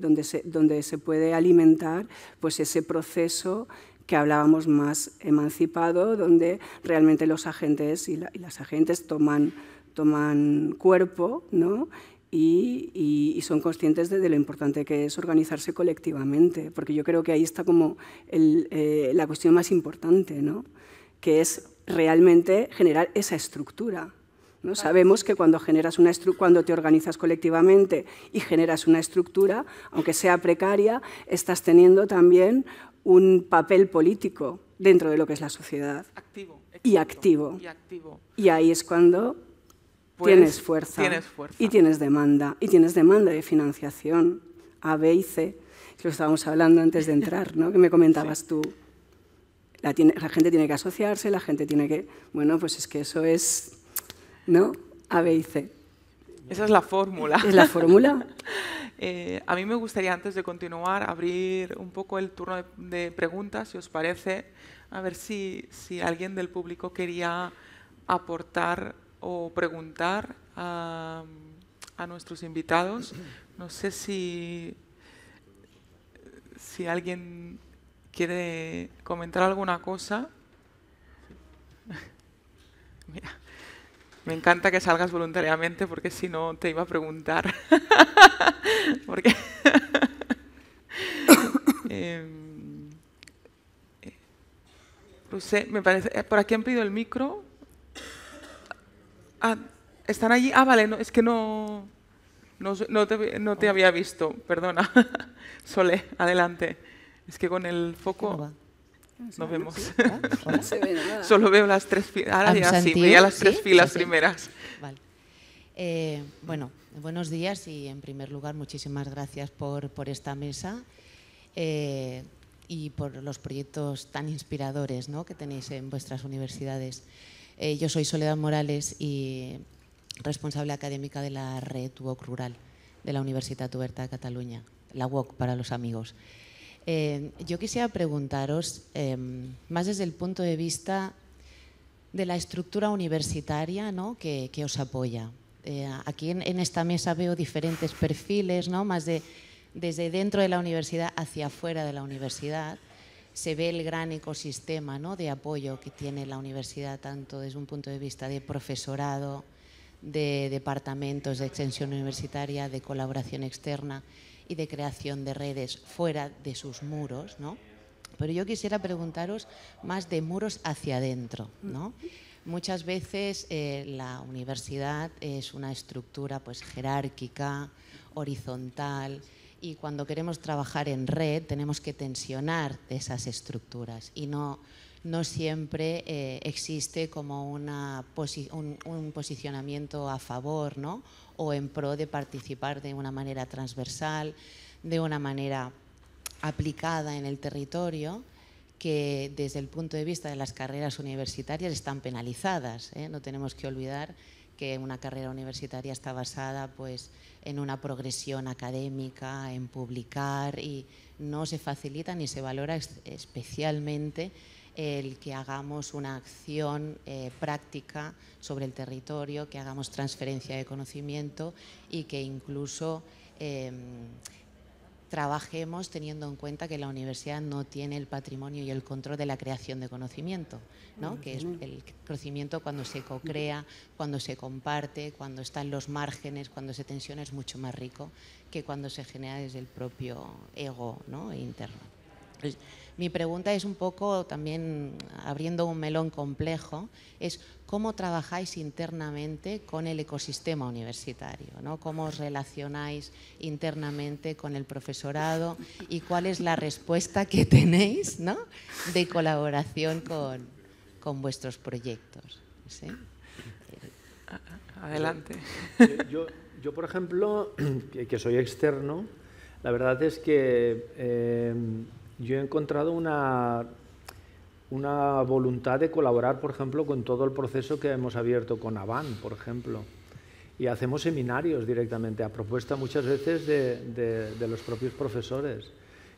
se, puede alimentar pues ese proceso que hablábamos más emancipado, donde realmente los agentes y, las agentes toman, cuerpo y, son conscientes de, lo importante que es organizarse colectivamente, porque yo creo que ahí está como eh, la cuestión más importante, que es realmente generar esa estructura Sabemos que cuando, generas una cuando te organizas colectivamente y generas una estructura, aunque sea precaria, estás teniendo también un papel político dentro de lo que es la sociedad. Activo. y activo. Y ahí es cuando pues, tienes, fuerza, Y tienes demanda. Y tienes demanda de financiación. A, B y C. Lo estábamos hablando antes de entrar, ¿no? Que me comentabas tú. La, la, gente tiene que asociarse, la gente tiene que... Bueno, pues es que eso es ¿no? A, B Esa es la fórmula. Es la fórmula. *laughs* Eh, a mí me gustaría, antes de continuar, abrir un poco el turno de, preguntas, si os parece, a ver si, alguien del público quería aportar o preguntar a, a, nuestros invitados. No sé si, si alguien quiere comentar alguna cosa. *laughs* Mira. Me encanta que salgas voluntariamente porque si no te iba a preguntar. *laughs* porque *laughs* em, eh, me parece, eh, por aquí han pedido el micro. Ah, ¿Están allí? Ah, vale, no, es que no, te, no te había visto, perdona. *laughs* Sole, adelante. Es que con el foco... *laughs* Pues, no vemos. Solo veo las tres filas. Ahora sí, veía las tres filas primeras. Eh, bueno, buenos días y en primer lugar muchísimas gracias por, esta mesa eh, y por los proyectos tan inspiradores ¿no? que tenéis en vuestras universidades. Eh, yo soy Soledad Morales y responsable académica de la red UOC Rural de la Universidad Tuberta de Cataluña, la UOC para los amigos. Eh, yo quisiera preguntaros, em, más desde el punto de vista de la estructura universitaria ¿no? que, os apoya. Eh, aquí en, esta mesa veo diferentes perfiles, ¿no? más de, desde dentro de la universidad hacia afuera de la universidad. Se ve el gran ecosistema ¿no? de apoyo que tiene la universidad, tanto desde un punto de vista de profesorado, de departamentos de extensión universitaria, de colaboración externa y de creación de redes fuera de sus muros, ¿no? Pero yo quisiera preguntaros más de muros hacia adentro, ¿no? Muchas veces eh, la universidad es una estructura pues jerárquica, horizontal, y cuando queremos trabajar en red tenemos que tensionar esas estructuras y no, siempre eh, existe como una un, un, posicionamiento a favor ¿no? o en pro de participar de una manera transversal, de una manera aplicada en el territorio que desde el punto de vista de las carreras universitarias están penalizadas. ¿eh? No tenemos que olvidar que una carrera universitaria está basada pues, en una progresión académica, en publicar y no se facilita ni se valora especialmente el que hagamos una acción eh, práctica sobre el territorio, que hagamos transferencia de conocimiento y que incluso em, trabajemos teniendo en cuenta que la universidad no tiene el patrimonio y el control de la creación de conocimiento, ¿no? que es el conocimiento cuando se co-crea, cuando se comparte, cuando está en los márgenes, cuando se tensiona es mucho más rico que cuando se genera desde el propio ego ¿no? interno. Pues, mi pregunta es un poco también abriendo un melón complejo, es cómo trabajáis internamente con el ecosistema universitario, ¿no? cómo os relacionáis internamente con el profesorado y cuál es la respuesta que tenéis ¿no? de colaboración con, vuestros proyectos. Adelante. Yo, por ejemplo, *clears throat* que, soy externo, la verdad es que eh, yo he encontrado una, una voluntad de colaborar, por ejemplo, con todo el proceso que hemos abierto con Avan, por ejemplo. Y hacemos seminarios directamente, a propuesta muchas veces de, de, los propios profesores.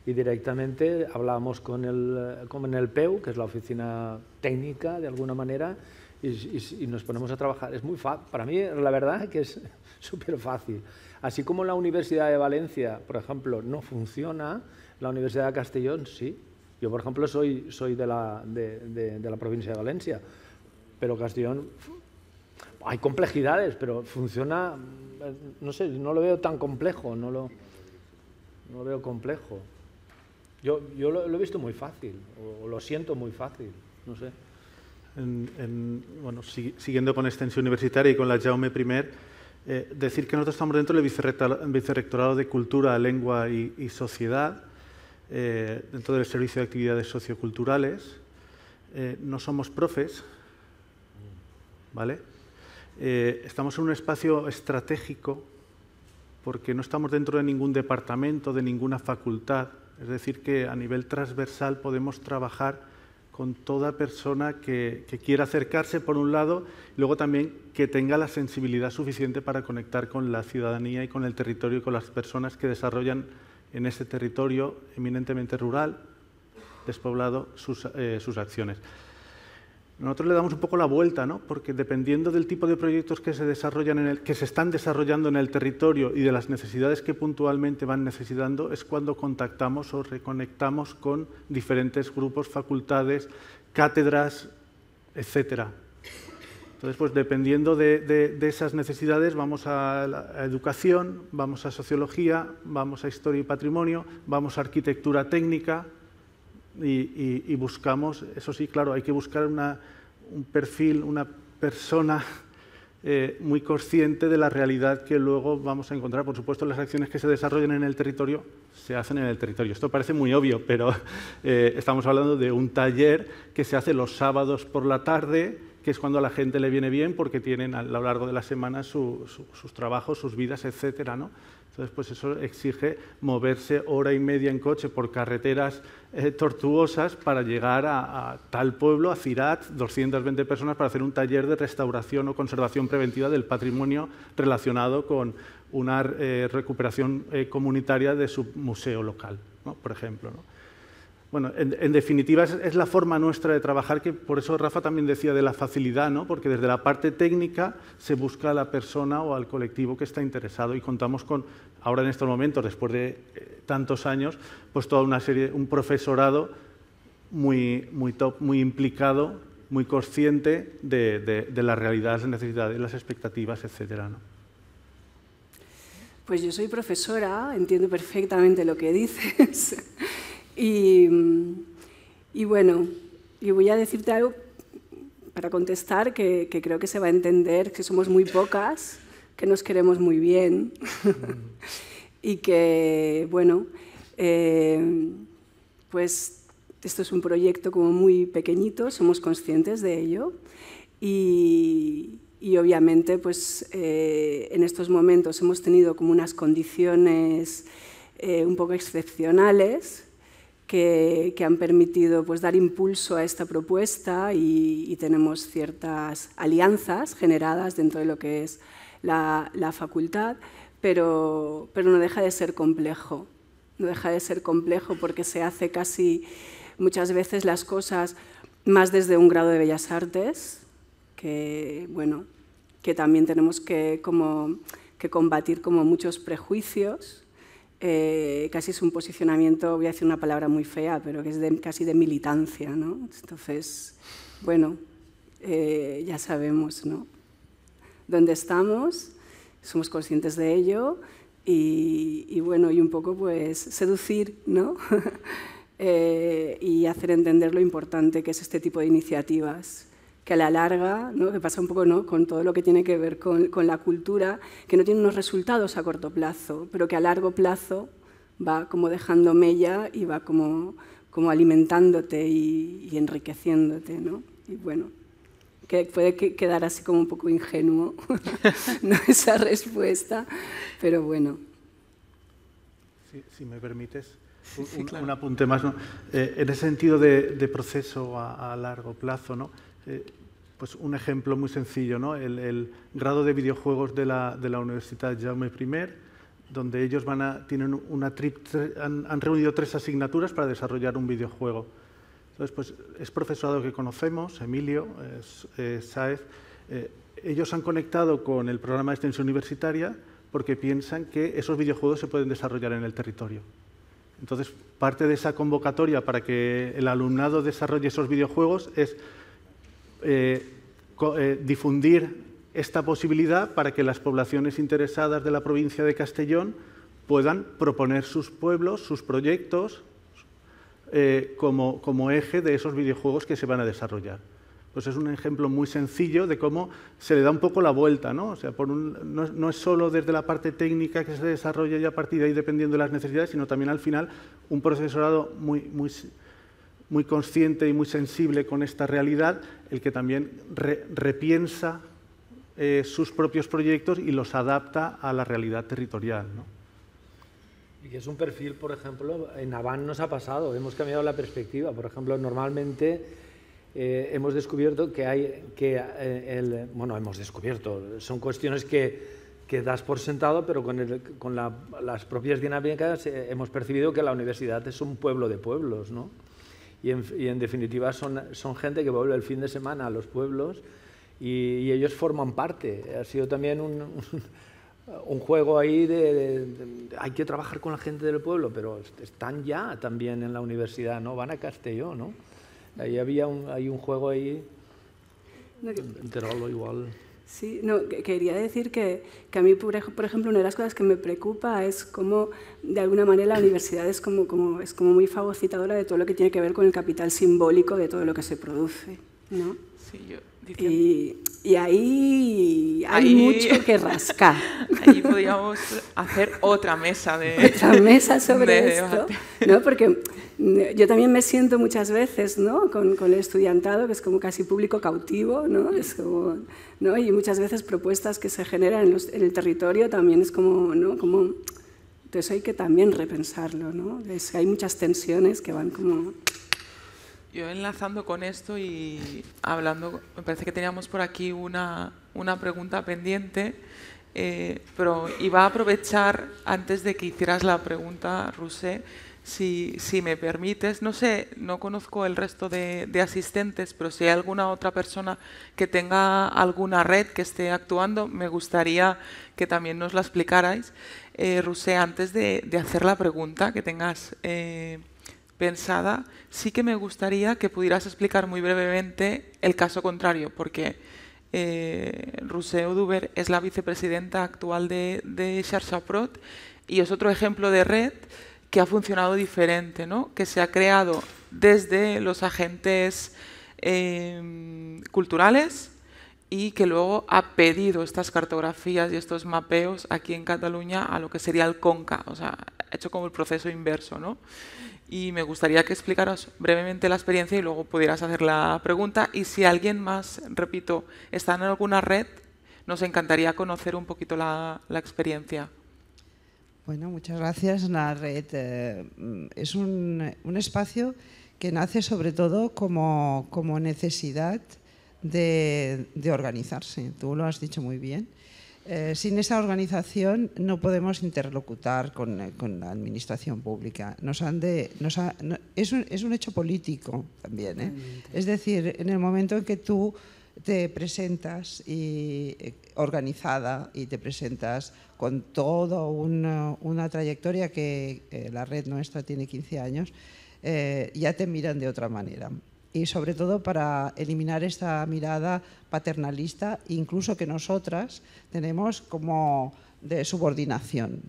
Y directamente hablamos con el, el PEU, que es la oficina técnica, de alguna manera, y, nos ponemos a trabajar. Es muy fácil, para mí la verdad que es súper *laughs* fácil. Así como la Universidad de Valencia, por ejemplo, no funciona, la Universidad de Castellón, sí. Yo, por ejemplo, soy, soy de, la, de, la provincia de Valencia, pero Castellón hay complejidades, pero funciona, no sé, no lo veo tan complejo, no lo, veo complejo. Yo, yo lo, he visto muy fácil, o, lo siento muy fácil, no sé. bueno, siguiendo con extensión universitaria y con la Jaume I, eh, decir que nosotros estamos dentro del vicerrectorado de Cultura, Lengua y Sociedad, eh, dentro del Servicio de Actividades Socioculturales. Eh, no somos profes, ¿vale? Eh, estamos en un espacio estratégico porque no estamos dentro de ningún departamento, de ninguna facultad. Es decir, que a nivel transversal podemos trabajar con toda persona que, que, quiera acercarse, por un lado, y luego también que tenga la sensibilidad suficiente para conectar con la ciudadanía y con el territorio y con las personas que desarrollan en ese territorio eminentemente rural, despoblado, eh, sus, acciones. Nosotros le damos un poco la vuelta, porque dependiendo del tipo de proyectos que se, desarrollan en el, que se están desarrollando en el territorio y de las necesidades que puntualmente van necesitando, es cuando contactamos o reconectamos con diferentes grupos, facultades, cátedras, etc., entonces, pues dependiendo de, esas necesidades, vamos a, educación, vamos a sociología, vamos a historia y patrimonio, vamos a arquitectura técnica y, buscamos, eso sí, claro, hay que buscar un perfil, una persona *laughs* eh, muy consciente de la realidad que luego vamos a encontrar. Por supuesto, las acciones que se desarrollan en el territorio se hacen en el territorio. Esto parece muy obvio, pero *laughs* eh, estamos hablando de un taller que se hace los sábados por la tarde que es cuando a la gente le viene bien porque tienen a lo largo de la semana sus trabajos, sus vidas, etcétera, ¿no? Entonces, pues eso exige moverse hora y media en coche por carreteras eh, tortuosas para llegar a, tal pueblo, a Cirat, 220 personas para hacer un taller de restauración o conservación preventiva del patrimonio relacionado con una eh, recuperación eh, comunitaria de su museo local, por ejemplo. Bueno, en, definitiva es, la forma nuestra de trabajar, que por eso Rafa también decía de la facilidad, ¿no? porque desde la parte técnica se busca a la persona o al colectivo que está interesado y contamos con, ahora en estos momentos, después de eh, tantos años, pues toda una serie, un profesorado muy, muy top, muy implicado, muy consciente de, las realidades, las necesidades, las expectativas, etc. Pues yo soy profesora, entiendo perfectamente lo que dices. Y, bueno, y voy a decirte algo para contestar que, creo que se va a entender que somos muy pocas, que nos queremos muy bien *laughs* y que, bueno, eh, pues esto es un proyecto como muy pequeñito, somos conscientes de ello y, obviamente pues eh, en estos momentos hemos tenido como unas condiciones eh, un poco excepcionales que, han permitido pues, dar impulso a esta propuesta y, tenemos ciertas alianzas generadas dentro de lo que es la, facultad, pero, no deja de ser complejo. No deja de ser complejo porque se hace casi muchas veces las cosas más desde un grado de bellas artes, que, bueno, que también tenemos que, como, que combatir como muchos prejuicios eh, casi es un posicionamiento, voy a decir una palabra muy fea, pero que es casi de militancia, ¿no? Entonces, bueno, eh, ya sabemos, ¿no? Dónde estamos, somos conscientes de ello y, bueno, y un poco pues seducir, ¿no? *laughs* Eh, y hacer entender lo importante que es este tipo de iniciativas que a la larga, que pasa un poco ¿no? con todo lo que tiene que ver con, la cultura, que no tiene unos resultados a corto plazo, pero que a largo plazo va como dejando mella y va como, como alimentándote y, enriqueciéndote. Y bueno, que puede quedar así como un poco ingenuo *laughs* esa respuesta, pero bueno. Si, me permites, un, apunte más. Eh, en ese sentido de, proceso a, largo plazo, ¿no? Eh, pues un ejemplo muy sencillo, ¿no? el, grado de videojuegos de la, de la Universidad Jaume I, donde ellos van a, tienen una han, reunido tres asignaturas para desarrollar un videojuego. Entonces, pues es profesorado que conocemos, Emilio Saez, eh, ellos han conectado con el programa de extensión universitaria porque piensan que esos videojuegos se pueden desarrollar en el territorio. Entonces, parte de esa convocatoria para que el alumnado desarrolle esos videojuegos es eh, eh, difundir esta posibilidad para que las poblaciones interesadas de la provincia de Castellón puedan proponer sus pueblos, sus proyectos, eh, como, eje de esos videojuegos que se van a desarrollar. Pues es un ejemplo muy sencillo de cómo se le da un poco la vuelta, ¿no? sea, no, es solo desde la parte técnica que se desarrolla ya a partir de ahí dependiendo de las necesidades, sino también al final un procesorado muy, muy, muy consciente y muy sensible con esta realidad, el que también repiensa eh, sus propios proyectos y los adapta a la realidad territorial. ¿no? Y es un perfil, por ejemplo, en Aván nos ha pasado, hemos cambiado la perspectiva. Por ejemplo, normalmente eh, hemos descubierto que hay que eh, bueno, hemos descubierto, son cuestiones que que das por sentado, pero con, con las propias dinámicas hemos percibido que la universidad es un pueblo de pueblos, ¿no? y en, definitiva son, gente que vuelve el fin de semana a los pueblos y, ellos forman parte. Ha sido también un, juego ahí de, hay que trabajar con la gente del pueblo, pero están ya también en la universidad, ¿no? Van a Castellón. ¿no? Ahí había un, hay un juego ahí, igual. Sí, no, quería decir que, a mí, por ejemplo, una de las cosas que me preocupa es cómo, de alguna manera, la universidad es como, como, es como muy fagocitadora de todo lo que tiene que ver con el capital simbólico de todo lo que se produce. ¿no? Sí, yo, y, y ahí hay mucho que rascar. *laughs* Ahí podríamos hacer otra mesa de. *laughs* Otra mesa sobre esto. ¿no? Porque mm, yo también me siento muchas veces ¿no? con, el estudiantado, que es como casi público cautivo, ¿no? Es como, ¿no? y muchas veces propuestas que se generan en, en el territorio también es como, ¿no? como. Entonces hay que también repensarlo. ¿no? Es, hay muchas tensiones que van como yo enlazando con esto y hablando, me parece que teníamos por aquí una, una pregunta pendiente, eh, pero iba a aprovechar antes de que hicieras la pregunta, Rusé, si, si me permites, no sé, no conozco el resto de, asistentes, pero si hay alguna otra persona que tenga alguna red que esté actuando, me gustaría que también nos la explicarais. Eh, Rusé, antes de, de, hacer la pregunta, que tengas... Eh, pensada, sí que me gustaría que pudieras explicar muy brevemente el caso contrario, porque eh, Duber es la vicepresidenta actual de, de y es otro ejemplo de red que ha funcionado diferente, que se ha creado desde los agentes eh, culturales y que luego ha pedido estas cartografías y estos mapeos aquí en Cataluña a lo que sería el CONCA, o sea, ha hecho como el proceso inverso. ¿no? y me gustaría que explicaras brevemente la experiencia y luego pudieras hacer la pregunta. Y si alguien más, repito, está en alguna red, nos encantaría conocer un poquito la, experiencia. Bueno, muchas gracias. La red eh, es un, espacio que nace sobre todo como, necesidad de organizarse. Tú lo has dicho muy bien. Eh, sin esa organización no podemos interlocutar con, eh, la administración pública. es, un, hecho político también. ¿eh? Es decir, en el momento en que tú te presentas organizada y te presentas con toda una, uh, una, trayectoria que la red nuestra tiene 15 años, ya te miran de otra manera y sobre todo para eliminar esta mirada paternalista, incluso que nosotras tenemos como de subordinación.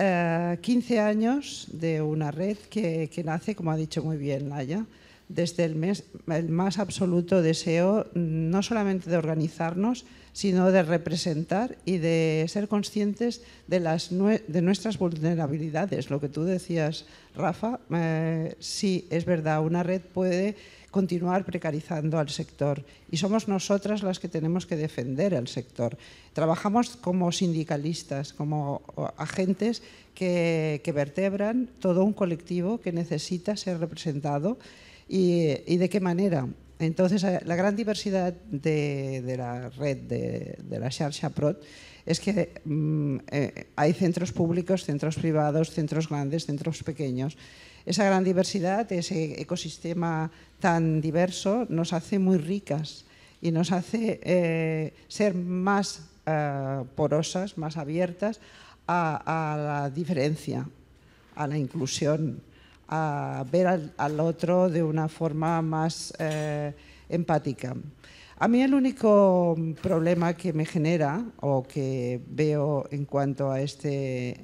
15 eh, años de una red que, que nace, como ha dicho muy bien Laya, desde el, mes, el, más absoluto deseo no solamente de organizarnos, sino de representar y de ser conscientes de, las de nuestras vulnerabilidades. Lo que tú decías, Rafa, eh, sí, es verdad, una red puede continuar precarizando al sector y somos nosotras las que tenemos que defender al sector. Trabajamos como sindicalistas, como agentes que, que vertebran todo un colectivo que necesita ser representado y, de qué manera. Entonces, eh, la gran diversidad de, la red de, la Xarxa Prot es que mm, eh, hay centros públicos, centros privados, centros grandes, centros pequeños. Esa gran diversidad, ese ecosistema tan diverso, nos hace muy ricas y nos hace eh, ser más porosas, más abiertas a la diferencia, a la inclusión a ver al, otro de una forma más eh, empática. A mí el único problema que me genera o que veo en cuanto a, este,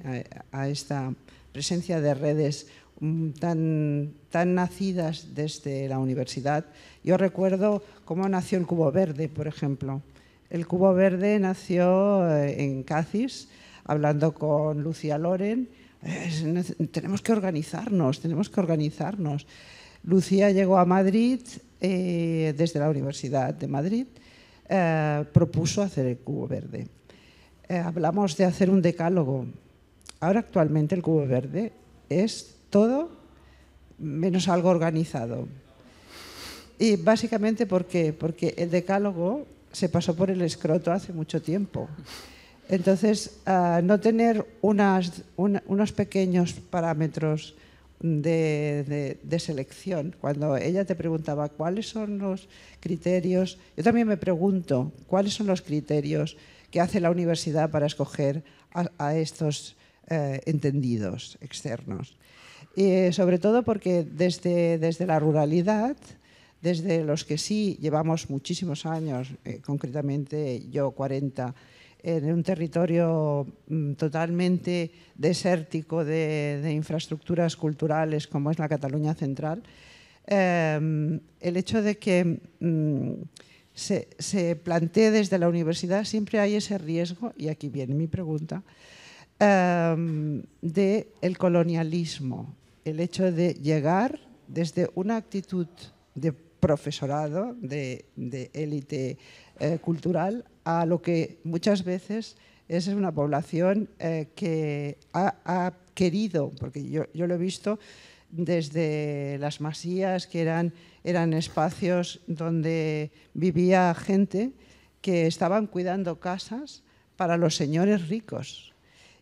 esta presencia de redes mm, tan, nacidas desde la universidad, yo recuerdo cómo nació el Cubo Verde, por ejemplo. El Cubo Verde nació eh, en Cádiz, hablando con Lucía Loren, tenemos que organizarnos, tenemos que organizarnos. Lucía llegó a Madrid eh, desde la Universidad de Madrid, eh, propuso hacer el cubo verde. Eh, hablamos de hacer un decálogo. Ahora actualmente el cubo verde es todo menos algo organizado. Y básicamente ¿por qué? Porque el decálogo se pasó por el escroto hace mucho tiempo. Entonces, ah, no tener unos pequeños parámetros de, selección, cuando ella te preguntaba cuáles son los criterios, yo también me pregunto cuáles son los criterios que hace la universidad para escoger a, estos eh, entendidos externos. Eh, sobre todo porque desde, la ruralidad, desde los que sí llevamos muchísimos años, eh, concretamente yo 40 en un territorio mm, totalmente desértico de, infraestructuras culturales como es la Cataluña Central, em, el hecho de que mm, se, plantee desde la universidad siempre hay ese riesgo, y aquí viene mi pregunta, em, del colonialismo, el hecho de llegar desde una actitud de profesorado, de élite eh, cultural a lo que muchas veces es una población eh, que ha, querido, porque yo, lo he visto desde las masías, que eran, eran espacios donde vivía gente que estaban cuidando casas para los señores ricos.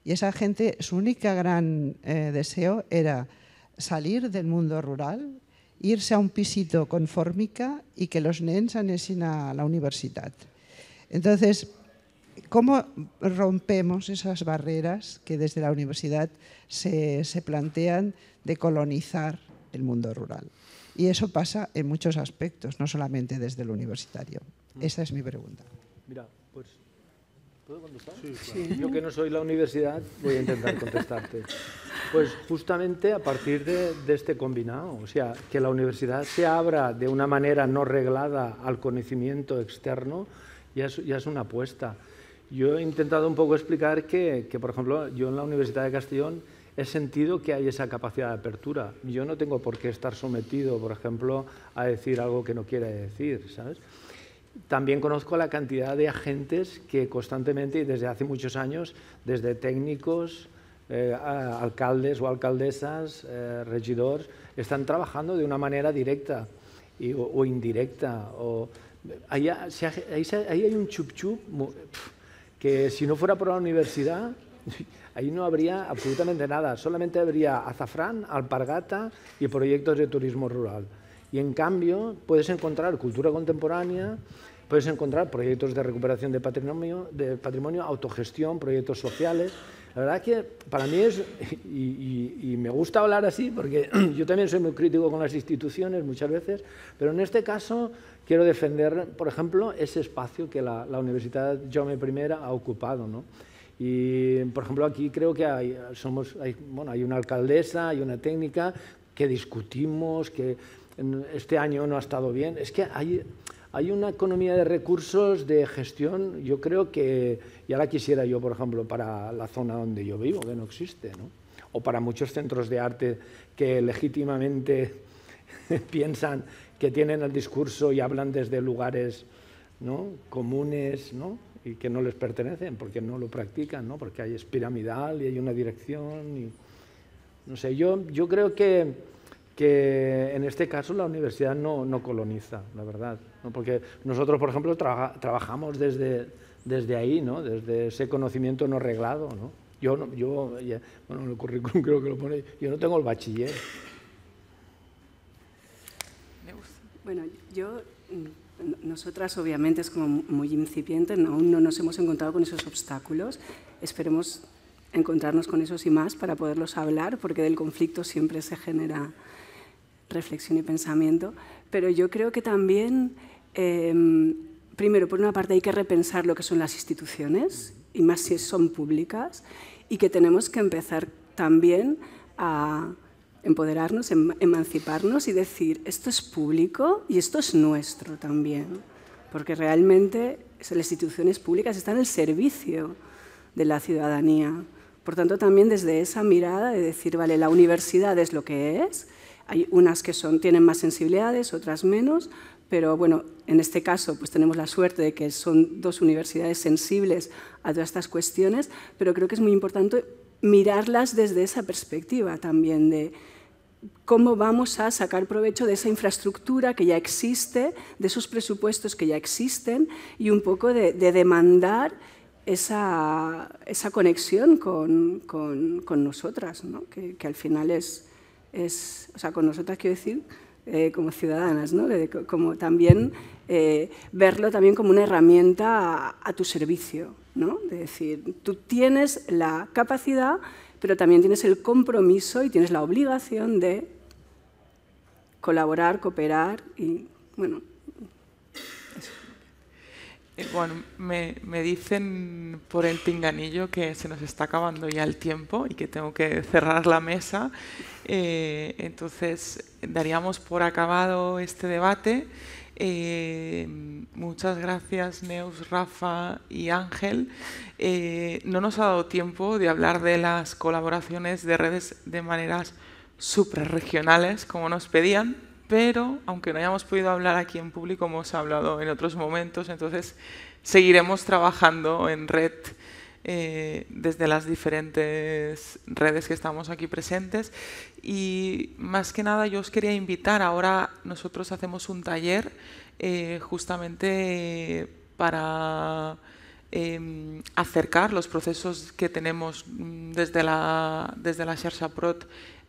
Y esa gente, su única gran eh, deseo era salir del mundo rural, irse a un pisito con y y que los nens anessin a la universidad. Entonces, ¿cómo rompemos esas barreras que desde la universidad se, se plantean de colonizar el mundo rural? Y eso pasa en muchos aspectos, no solamente desde el universitario. Mm. Esa es mi pregunta. Mira, pues ¿Puedo contestar? Yo que no soy la universidad, voy a intentar contestarte. Pues justamente a partir de, este combinado, o sea, que la universidad se abra de una manera no reglada al conocimiento externo, ya es, ya es una apuesta. Yo he intentado un poco explicar que, que, por ejemplo, yo en la Universidad de Castellón he sentido que hay esa capacidad de apertura. Yo no tengo por qué estar sometido, por ejemplo, a decir algo que no quiera decir, ¿sabes? También conozco la cantidad de agentes que constantemente y desde hace muchos años, desde técnicos, eh, alcaldes o alcaldesas, eh, regidores, están trabajando de una manera directa o, indirecta. O, ahí, ahí, hay un chup que si no fuera por la universidad, *laughs* ahí no habría absolutamente nada, solamente habría azafrán, alpargata y proyectos de turismo rural. Y en cambio puedes encontrar cultura contemporánea, puedes encontrar proyectos de recuperación de patrimonio, de patrimonio autogestión, proyectos sociales. La verdad que para mí es, y, me gusta hablar así, porque *clears throat* yo también soy muy crítico con las instituciones muchas veces, pero en este caso quiero defender, por ejemplo, ese espacio que la, Universidad Jaume I ha ocupado. ¿no? Y, por ejemplo, aquí creo que hay, somos, bueno, hay una alcaldesa, hay una técnica que discutimos, que este año no ha estado bien. Es que hay, hay una economía de recursos, de gestión, yo creo que ya la quisiera yo, por ejemplo, para la zona donde yo vivo, que no existe, ¿no? o para muchos centros de arte que legítimamente *laughs* piensan que tienen el discurso y hablan desde lugares ¿no? comunes ¿no? y que no les pertenecen porque no lo practican, ¿no? porque hay es piramidal y hay una dirección. Y... No sé, yo, yo creo que que en este caso la universidad no, no coloniza, la verdad, ¿no? porque nosotros, por ejemplo, trabajamos desde, desde ahí, ¿no? desde ese conocimiento no reglado. ¿no? Yo, no, yo bueno, el currículum creo que lo pone, yo no tengo el bachiller. Bueno, yo, mm, nosotras obviamente es como muy incipiente, aún no nos hemos encontrado con esos obstáculos, esperemos encontrarnos con esos y más para poderlos hablar, porque del conflicto siempre se genera reflexión y pensamiento, pero yo creo que también, em, primero, por una parte hay que repensar lo que son las instituciones, y más si son públicas, y que tenemos que empezar también a empoderarnos, em, emanciparnos y decir, esto es público y esto es nuestro también, porque realmente las instituciones públicas están al servicio de la ciudadanía. Por tanto, también desde esa mirada de decir, vale, la universidad es lo que es, hay unas que son, tienen más sensibilidades, otras menos, pero bueno, en este caso pues tenemos la suerte de que son dos universidades sensibles a todas estas cuestiones, pero creo que es muy importante mirarlas desde esa perspectiva también de cómo vamos a sacar provecho de esa infraestructura que ya existe, de esos presupuestos que ya existen y un poco de, demandar esa, esa, conexión con, con, con nosotras, ¿no? que al final es es, o sea, con nosotras quiero decir, eh, como ciudadanas, ¿no? como también eh, verlo también como una herramienta a, tu servicio, ¿no? decir, tú tienes la capacidad, pero también tienes el compromiso y tienes la obligación de colaborar, cooperar y, bueno, bueno, me, dicen por el pinganillo que se nos está acabando ya el tiempo y que tengo que cerrar la mesa. Eh, entonces, daríamos por acabado este debate. Eh, muchas gracias, Neus, Rafa y Ángel. Eh, no nos ha dado tiempo de hablar de las colaboraciones de redes de maneras suprarregionales, como nos pedían, pero aunque no hayamos podido hablar aquí en público, hemos hablado en otros momentos, entonces seguiremos trabajando en red eh, desde las diferentes redes que estamos aquí presentes. Y más que nada yo os quería invitar, ahora nosotros hacemos un taller eh, justamente para... Em, acercar los procesos que tenemos mm, desde la, desde la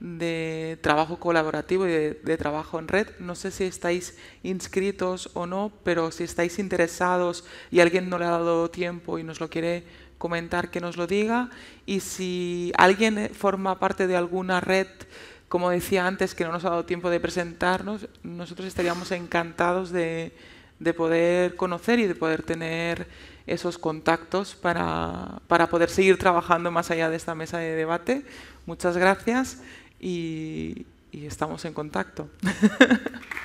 de trabajo colaborativo y de, trabajo en red. No sé si estáis inscritos o no, pero si estáis interesados y alguien no le ha dado tiempo y nos lo quiere comentar, que nos lo diga. Y si alguien forma parte de alguna red, como decía antes, que no nos ha dado tiempo de presentarnos, nosotros estaríamos encantados de, de poder conocer y de poder tener esos contactos para, para poder seguir trabajando más allá de esta mesa de debate. Muchas gracias y, estamos en contacto.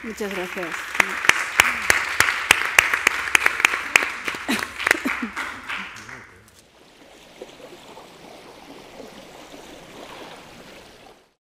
Muchas gracias.